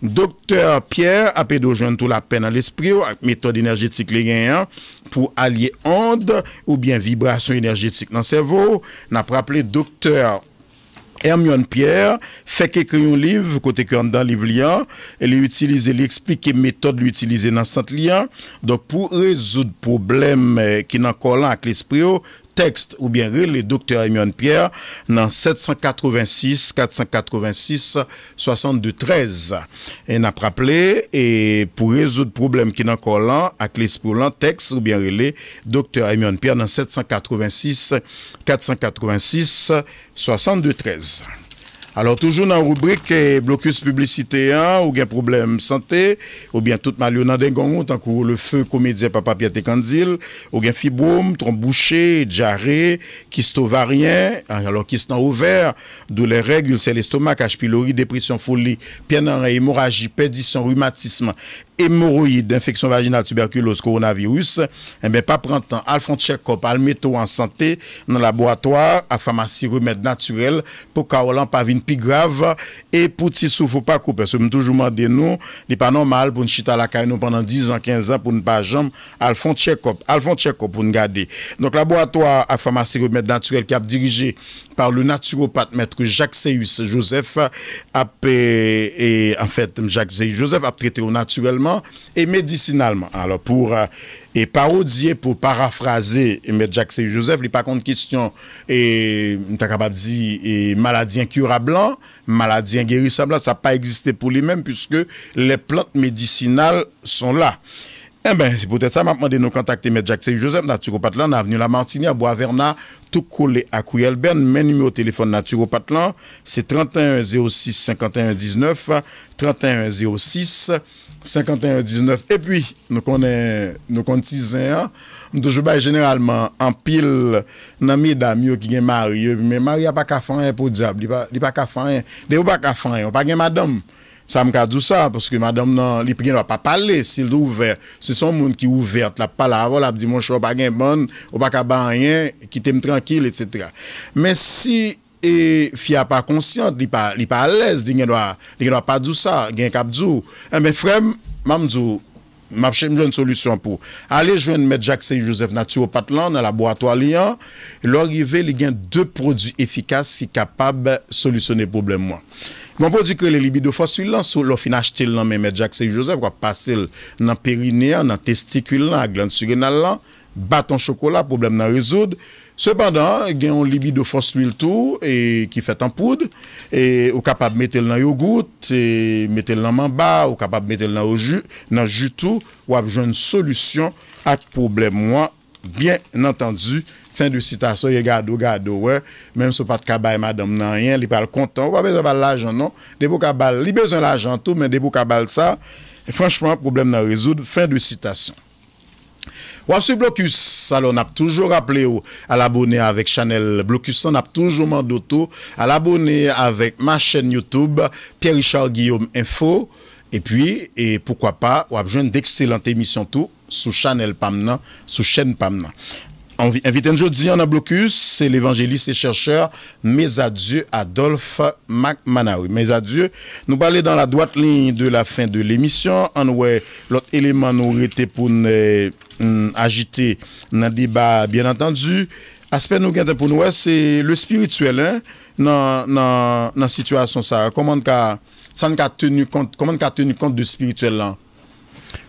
Dokteur Pierre apè do jwenn tout la pen an l'esprit ak metode enerjetik le ganyan pou alye onde ou bien vibrasyon enerjetik nan sevo. Na pou aple dokteur Hermione Pierre fè kè kè yon liv, kote kè yon dan liv e li an, lè yi utlize, lè yi explike metode lè yi utlize nan sante li an, do pou rezout probleme eh, ki nan kolan ak l'espri yo, texte ou bien le docteur Emion Pierre dans 786 486 13 Et n'a rappelé et pour résoudre problème qui est encore là pour l'esprit texte ou bien relé docteur Emion Pierre dans 786 486 73. Toujou nan rubrik eh, blocus publicite an, ou gen problem sante, ou bien tout mal yo nan den gongon tan kou le fe komedien papa piate kandil, ou gen fiboum, tron bouché, djaré, kisto varien, alo kisto nan ouver, doule reg, ulsel estomak, hpilori, depresyon foli, pienanre, emoraji, pedisyon, rhumatisman. hémorroïdes d'infection vaginale, tuberculose, coronavirus, mais eh ben, pas prendre temps. Al font check en santé dans le laboratoire, à pharmacie remède naturel pour qu'Aolan pas vienne plus grave et pour ne souffre pas couper. Parce que toujours demandé nous, n'est pas normal pour nous chita la caille pendant 10 ans, 15 ans pour ne pas jamais. Alphonse font Alphonse up pour nous garder. Donc, laboratoire à pharmacie remède naturel qui est dirigé par le naturopathe maître Jacques Seyus Joseph, et, en fait, Jacques Seyus Joseph a traité naturellement et médicinalement. Alors, pour euh, et parodier, pour paraphraser M. Jacques Joseph, il a pas contre question, et dire, maladie incurable, maladie inguérissable, ça n'a pas existé pour lui-même puisque les plantes médicinales sont là. E ben, se pou tè sa mapman de nou kontakte med Jack Sevi Joseph, Naturo Patlan, avnyou la mantini a Boa Verna, tout koule a Kouyel Ben, men nume ou telefon Naturo Patlan, se 3106-5199, 3106-5199. E pi, nou konen, nou kontizen a, nou toujou baye generalman, an pil, nan mi dami ou ki gen Marye, men Marye pa ka fanyen pou diab, li pa ka fanyen, de ou pa ka fanyen, pa gen madom. sa m ka dousa, porske madame nan, li pre nwa pa pale, si l do ouvert, si son moun ki ouvert, la pa lavo, la bi di moun chou pa gen bon, ou pa ka ban yen, ki teme trankele, et cetera. Men si, fi a pa konsyant, li pa alez, li genwa pa dousa, gen kap dous, men frem, man m dous, M'apche m'jwen solusyon pou, ale jwen mèd Jacques-Saint-Joseph naturopat lan, nan laboratoire liyan, lò rive li gen dè prodù efikas si kapab solusyonè problem mwen. M'on prodù kre lè libido fosil lan, sou lò fin achetil nan mèd Jacques-Saint-Joseph, wap pasil nan perinean, nan testikil lan, glan sugè nan lan, baton chokola, problem nan rezoud, Sependan gen yon libido fosmil tou e ki fet anpoud, e ou kapab metel nan yogout, e metel nan mamba, ou kapab metel nan joutou, wap joun solusyon ak problem wan. Bien nantandu, fin de citasyon, yon gado gado wè, menm sou pat kabal madam nan yon, li pal kontan, wap bezan bal lajan non, debou kabal, li bezan lajan tou, men debou kabal sa, franchman problem nan rezoud, fin de citasyon. Wasu Blocus, alors on a toujours appelé à l'abonné avec Chanel Blocus, on a toujours mandoto à l'abonner avec ma chaîne YouTube, Pierre-Richard Guillaume Info, et puis, et pourquoi pas, on a besoin d'excellentes émissions tout sous Chanel Pamna, sous chaîne Pamna. Invité aujourd'hui en blocus, c'est l'évangéliste et chercheur Mes adieux Adolphe McManaoui. Mes adieux, nous parler dans la droite ligne de la fin de l'émission. En l'autre élément nous été pour euh, mm, agiter dans le débat, bien entendu. Aspect nous avons pour nous, c'est le spirituel hein, dans, la situation ça. Comment on a tenu compte, comment tenu compte de spirituel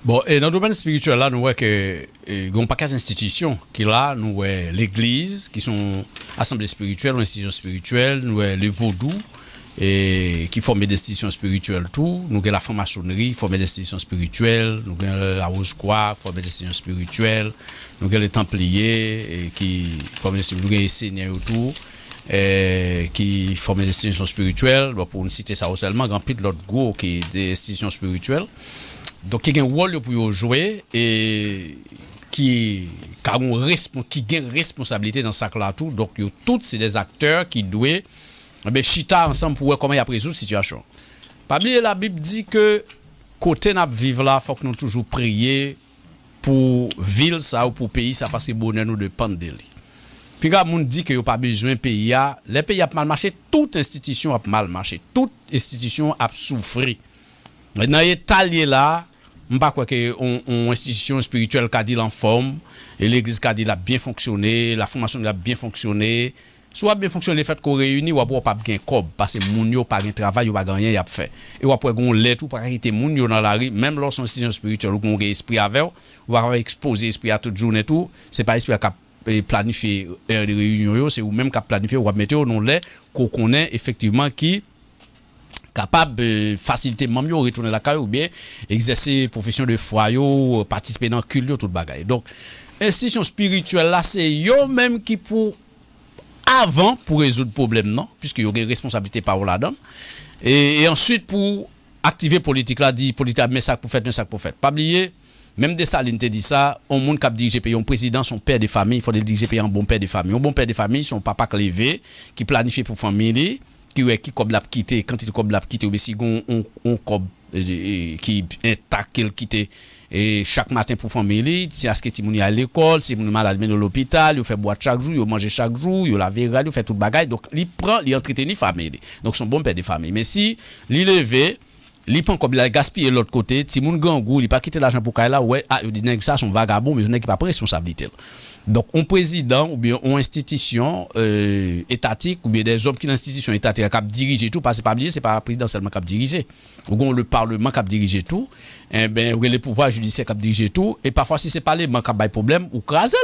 Bon, et dans le domaine spirituel, là, nous voyons que nous pas quatre institutions qui là, nous voyons l'Église, qui sont assemblées spirituelles, institutions spirituelles, nous voyons les vaudous, et qui forment des institutions spirituelles tout. Nous avons la franc-maçonnerie, forme des institutions spirituelles. Nous avons la Rose-Croix, forme des institutions spirituelles. Nous avons les Templiers, qui forment des institutions Nous avons les tout, qui forment des institutions spirituelles. pour ne citer ça seulement, grand pile l'autre gros qui est des institutions spirituelles. Donk y gen wol yo eh pou yo jwe, ki gen responsabilite dan sakla tou, donk yo tout se de akteur ki dwe, be chita ansan pou we komay apre sou sityasyon. Pabli e la bib di ke kote nap vive la, fok nou toujou priye pou vil sa ou pou peyi, sa paske bonen nou de pandeli. Pi ka moun di ke yo pa bezwen peyi ya, le peyi ap malmache, tout institisyon ap malmache, tout institisyon ap soufri. Na ye talye la, mba kwa ke yon institisyon espirituel kadil an form, e l'Eglise kadil an bien fonksyonne, la fonmasyon an bien fonksyonne, sou an bien fonksyonne le fet ko reyouni, wap wap ap gen kob, basen moun yo par yon travay, wap agan yon yap fe. E wap wap gen lè tou, par akite moun yo nan la ri, mèm lò son institisyon espirituel, wap gen espri avè, wap avè ekspozi espri a tout joun etou, se pa espri a ka eh, planifi e euh, reyoun yo, se wè mèm ka planifi wap meti yo non lè, ko konen efektivman ki... capable de faciliter même retourner la caille ou bien exercer profession de foyer euh, participer dans culture tout bagage. Donc institution spirituelle c'est eux même qui pour avant pour résoudre problème non puisque y aurait responsabilité par là-dedans et, ensuite pour activer politique là dit politique mais ça pour faire mais ça pour faire. Pas oublier même des salines te dit ça, on monde cap diriger pays, un président, son père de famille, il faut diriger pays un bon père de famille. Un bon père de famille, son papa clévé, qui planifie pour famille, ki wè ki koblap kite, kantite koblap kite, ou besi gon, on kob, e, e, ki entak el kite, e chak maten pou fami li, si aske ti mouni al ekol, si mouni malal men nou l'opital, yo fè boat chak jou, yo manje chak jou, yo laveral, yo fè tout bagay, donk li pran, li entrite ni fami li, donk son bon pe de fami, men si li leve, li pas comme la gaspille de l'autre côté, si moun grand goût, li pas quitter l'argent pour Kaila, ouais, ah, il que ça, son vagabond, mais je n'ai pas de responsabilité. Donc, un président ou bien une institution euh, étatique ou bien des hommes qui sont institution étatique qui diriger tout, parce que ce n'est pas le président seulement qui a diriger. Ou bien le Parlement qui a diriger tout, et bien, ou le pouvoir judiciaire qui a tout, et parfois, si c'est n'est pas les mains qui ont problème, ou crasel.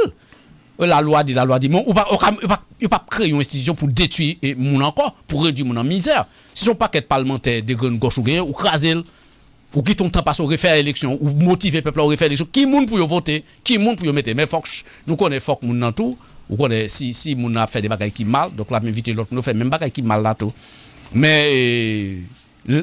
Euh, la loi dit, la loi dit, mais on ne pas créer une institution pour détruire mon encore, pour réduire mon misère. Si son paquet parlementaire de grande gauche ou gagne, ou craser, ou qui ton temps passe au refaire l'élection, ou motiver le peuple à refaire l'élection, qui monde pour voter, qui monde pour mettre. Mais faut nous connaissons les gens dans tout, ou connaît si, si moun a fait des bagages qui mal, donc là, m'inviter l'autre, nous fait même bagages qui mal là tout. Mais. Euh,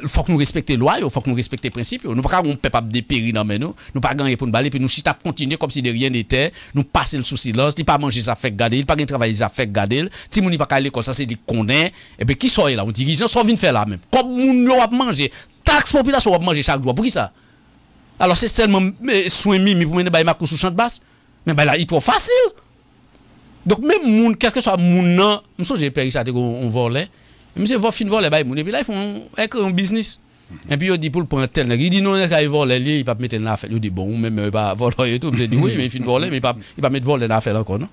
Fok nou respekte lwa yo, fok nou respekte prinsip yo, nou pa ka woun pep ap de peri nan men yo, nou pa gen repoun bali, pe nou sitap kontinye kom si de rien de te, nou pasen sou silos, ti pa manje zafek gade, il pa gen travay zafek gade, ti mouni pa ka le kol sa se di konden, e pe ki soye la, woun dirijen so vin fe la men, kop moun yo wap manje, taks popi la so wap manje chak dwa, pou ki sa? Alo se sèlman sou emi mi pou mene baye makousou chante bas, men baye la itwo fasil! Dok mè moun, kèkè so a moun nan, moun so jè peri chate kon volen, Mse vò fin voler, le bay moun, epi la yon fon, ek yon biznis. Epi yo di pou l'pon tel nèk, yon non ek a yon vò le li, yon pap mettre la fèl, yon di bon, même euh, il va voler. lò dit tout, oui, mais il fin voler. mais il va pa met vò le la fèl non?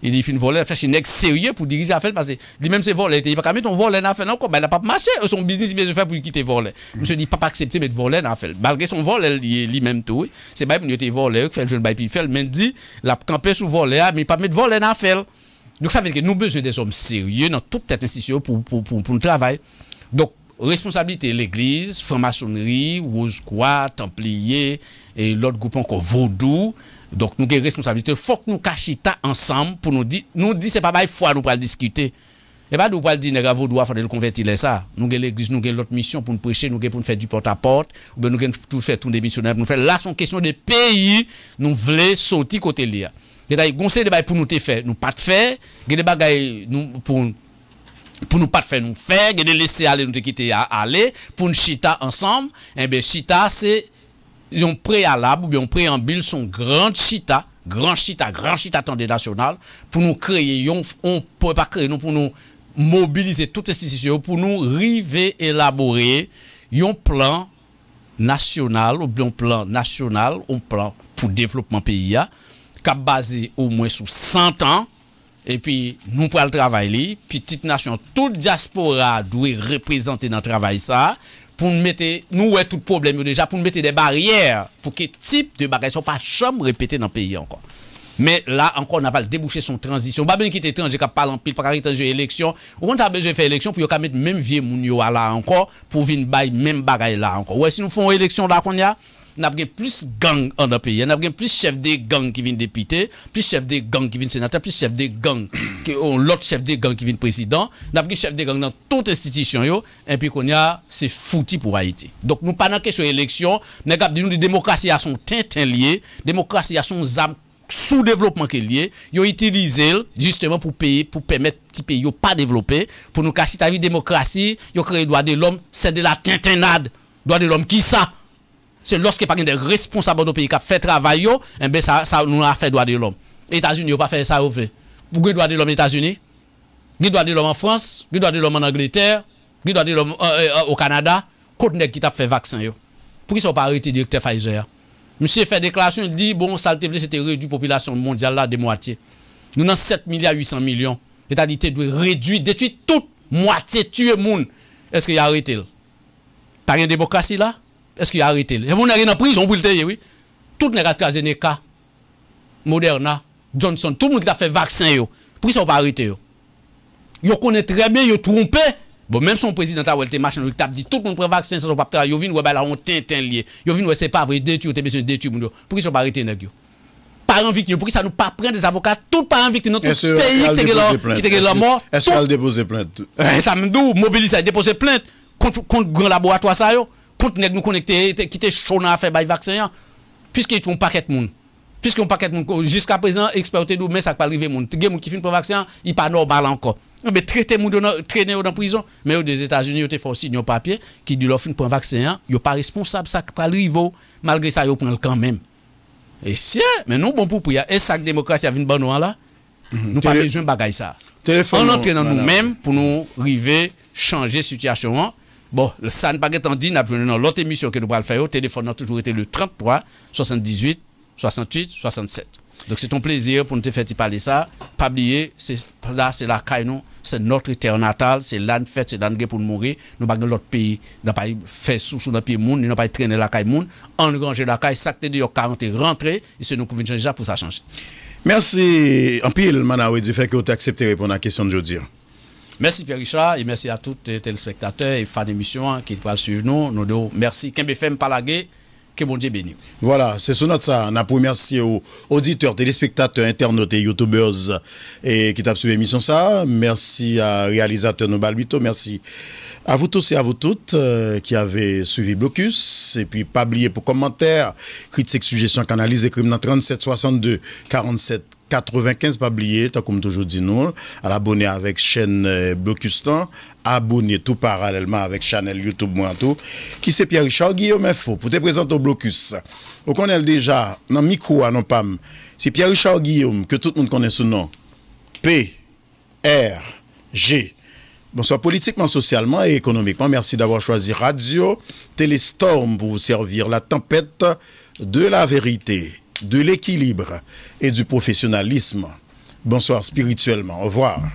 Il dit, il voler, fait une un sérieux pour diriger affaire parce que lui-même c'est ben, euh, voler. Il va pas mettre un volé dans affaire encore. Ben, il n'a pas marché. Son business, il faire pour quitter voler. Monsieur dit, pas accepter mettre voler dans l'affaire. Malgré son voler lui-même tout. C'est pas pour il était voler. il fait le jeune bail, il fait le mendi, La camper sous voler. mais pas mettre voler dans affaire. Donc ça veut dire que nous avons besoin des hommes sérieux dans toutes cette institutions pour, pour, pour, pour le travail. Donc, responsabilité l'Église, franc-maçonnerie, Rose Croix, Templiers et l'autre groupe encore, Vaudou. Donc, nous avons responsabilité. Il faut que nous cachions ensemble pour nous dire, nous dire, n'est pas une fois nous pour discuter. Et pas nous pour dire, nous avons vaudou, il faut convertir ça. Nous avons l'église, nous avons l'autre mission pour nous prêcher, nous avons pour nous faire du porte-à-porte, ou bien nous avons tout faire, des missionnaires pour nous faire. Là, c'est une question de pays, nous voulons sortir côté là. Gede bagay pou nou te fè, nou pat fè. Gede bagay pou nou pat fè, nou fè. Gede lese ale, nou te kite ale. Poun chita ansanm. Ebe eh chita se yon prealab ou yon preambil son gran chita, gran chita, gran chita tende nasyonal, pou nou kreye yon, pou nou mobilize tout este sisyon, pou nou rive elabore yon plan nasyonal, ou bi yon plan nasyonal, yon plan pou devlopman peyi ya, basé au moins sur 100 ans. Et puis, nous pour le travail, li. petite nation, toute diaspora doit représenter dans le travail ça. Pour nous mettre, nous, ouais, tout problème déjà, pour nous mettre des barrières, pour que type de bagarre ne soit pas chambre répété dans le pays encore. Mais là, encore, on a pas le débouché son transition. babine qui pas besoin quitter cap parle en pile, pas qu'il élection. On a besoin de faire élection pour mettre même vieux mounio là encore, pour venir bailler même bagaille là encore. Ouais, si nous faisons élection là, qu'on y a, nous avons plus gang en le pays. Nous avons plus chef de gang qui vient député, plus chef de gang qui vient sénateur, plus chef de gang qui ont l'autre chef de gang qui vient président. N'a pas chef de gang dans toute institution yo. Et puis c'est foutu pour Haïti. Donc nous pas dans question élection, nous dit nous démocratie à son tintin lié, démocratie à son sous-développement qui est lié, ils ont utilisé justement pour payer, pour permettre petit pays de pas développer, pour nous cacher ta vie démocratie, ils ont créé droit de l'homme, c'est de la tintinade. Droit de l'homme qui ça c'est lorsqu'il n'y a pas de responsable pays qui fait travail, eh ben ça, nous a fait droit de l'homme. Les États-Unis n'ont pas fait ça. Pourquoi droit de l'homme aux États-Unis Qui droit de l'homme en France Qui droit de l'homme en Angleterre Qui droit de l'homme euh, euh, euh, au Canada Contre qui t'a fait vaccin. Pourquoi ils ne pas arrêté directeur Pfizer Monsieur fait déclaration, il dit bon, ça c'était réduit population mondiale de moitié. Nous avons 7 milliards 800 millions. C'est-à-dire réduire, détruire toute moitié, tuer monde. Est-ce qu'il a arrêté T'as de démocratie là Eski yon arite yon? Yon moun nè rin apri, yon moun prilte yon? Tout nè rastre a Zeneca, Moderna, Johnson Tout moun ki ta fe vaksin yon Pris yon pa arite yon? Yon konè trebe, yon trompe Bon, mèm son prezidenta wèl te machan Yon ki ta pdi, tout moun pre vaksin se son pa pte Yon vin wèbè la yon ten ten liye Yon vin wè se pa avre detu, yon te besen detu moun yon Pris yon pa arite yon? Paran vitin yon, pris sa nou pa pren de zavoka Tout paran vitin yon, tout peyi ki te ge lor mor Eske al dep kontenèk nou konekte, kite chonan afe bay vaksenyan, piskè yon paket moun. Piskè yon paket moun, jiska prezen, eksperte nou men sak palrive moun. Tge moun ki fin pou vaksenyan, yi pa nor eh balan kon. Mwen be trete moun, trene yo dan prizon, men yo de Etats-Unis yo te fonsi nyo papye, ki di lo fin pou vaksenyan, yo pa responsab sak palrive ou, malgre sa yo pon el kan men. E sye, men nou bon pou pou ya, e sak demokrasi avin ban ou an la, mhm. nou pa mejwen bagay sa. An entre nan nou men pou nou rive, chanje sityasyon an, Bon, ça ne pas être dit, nous dans l'autre émission que nous allons faire. Le téléphone a toujours été le 33 78 68 67. Donc c'est ton plaisir pour nous te faire parler de ça. Pas oublier, là c'est la caille, c'est notre terre natale, c'est l'an fait, fête, c'est là nous pour nous mourir. Nous pas l'autre pays, nous n'avons pas fait sous sous notre pied monde, nous pas traîner la caille monde, engranger la caille, sacter de 40 rentrer et c'est nous pouvons changer pour ça changer. Merci en pile Manaoui du fait que tu as de répondre à la question de aujourd'hui. Merci Pierre Richard et merci à tous les téléspectateurs et fans d'émission hein, qui pourraient suivre nous. Nous remercions merci. Kembefem Palagé. Que bon Dieu bénisse. Voilà, c'est sur notre ça. On a remercié aux auditeurs, téléspectateurs, internautes et youtubeurs et qui t'ont suivi l'émission ça. Merci à réalisateur Nobalbito. Merci à vous tous et à vous toutes euh, qui avez suivi Blocus. Et puis, pas oublier pour commentaires, critiques, suggestions, canalisées, crime dans 37 62 47 95 pas oublier, comme toujours dit nous, à l'abonner avec chaîne euh, Blocustan, abonner tout parallèlement avec channel YouTube moi tout, qui c'est Pierre Richard Guillaume Info pour te présenter au Blocus. On connaît déjà dans micro non pam. C'est Pierre Richard Guillaume que tout le monde connaît le nom. P R G Bonsoir, politiquement, socialement et économiquement. Merci d'avoir choisi Radio Téléstorm pour vous servir la tempête de la vérité de l'équilibre et du professionnalisme. Bonsoir spirituellement. Au revoir.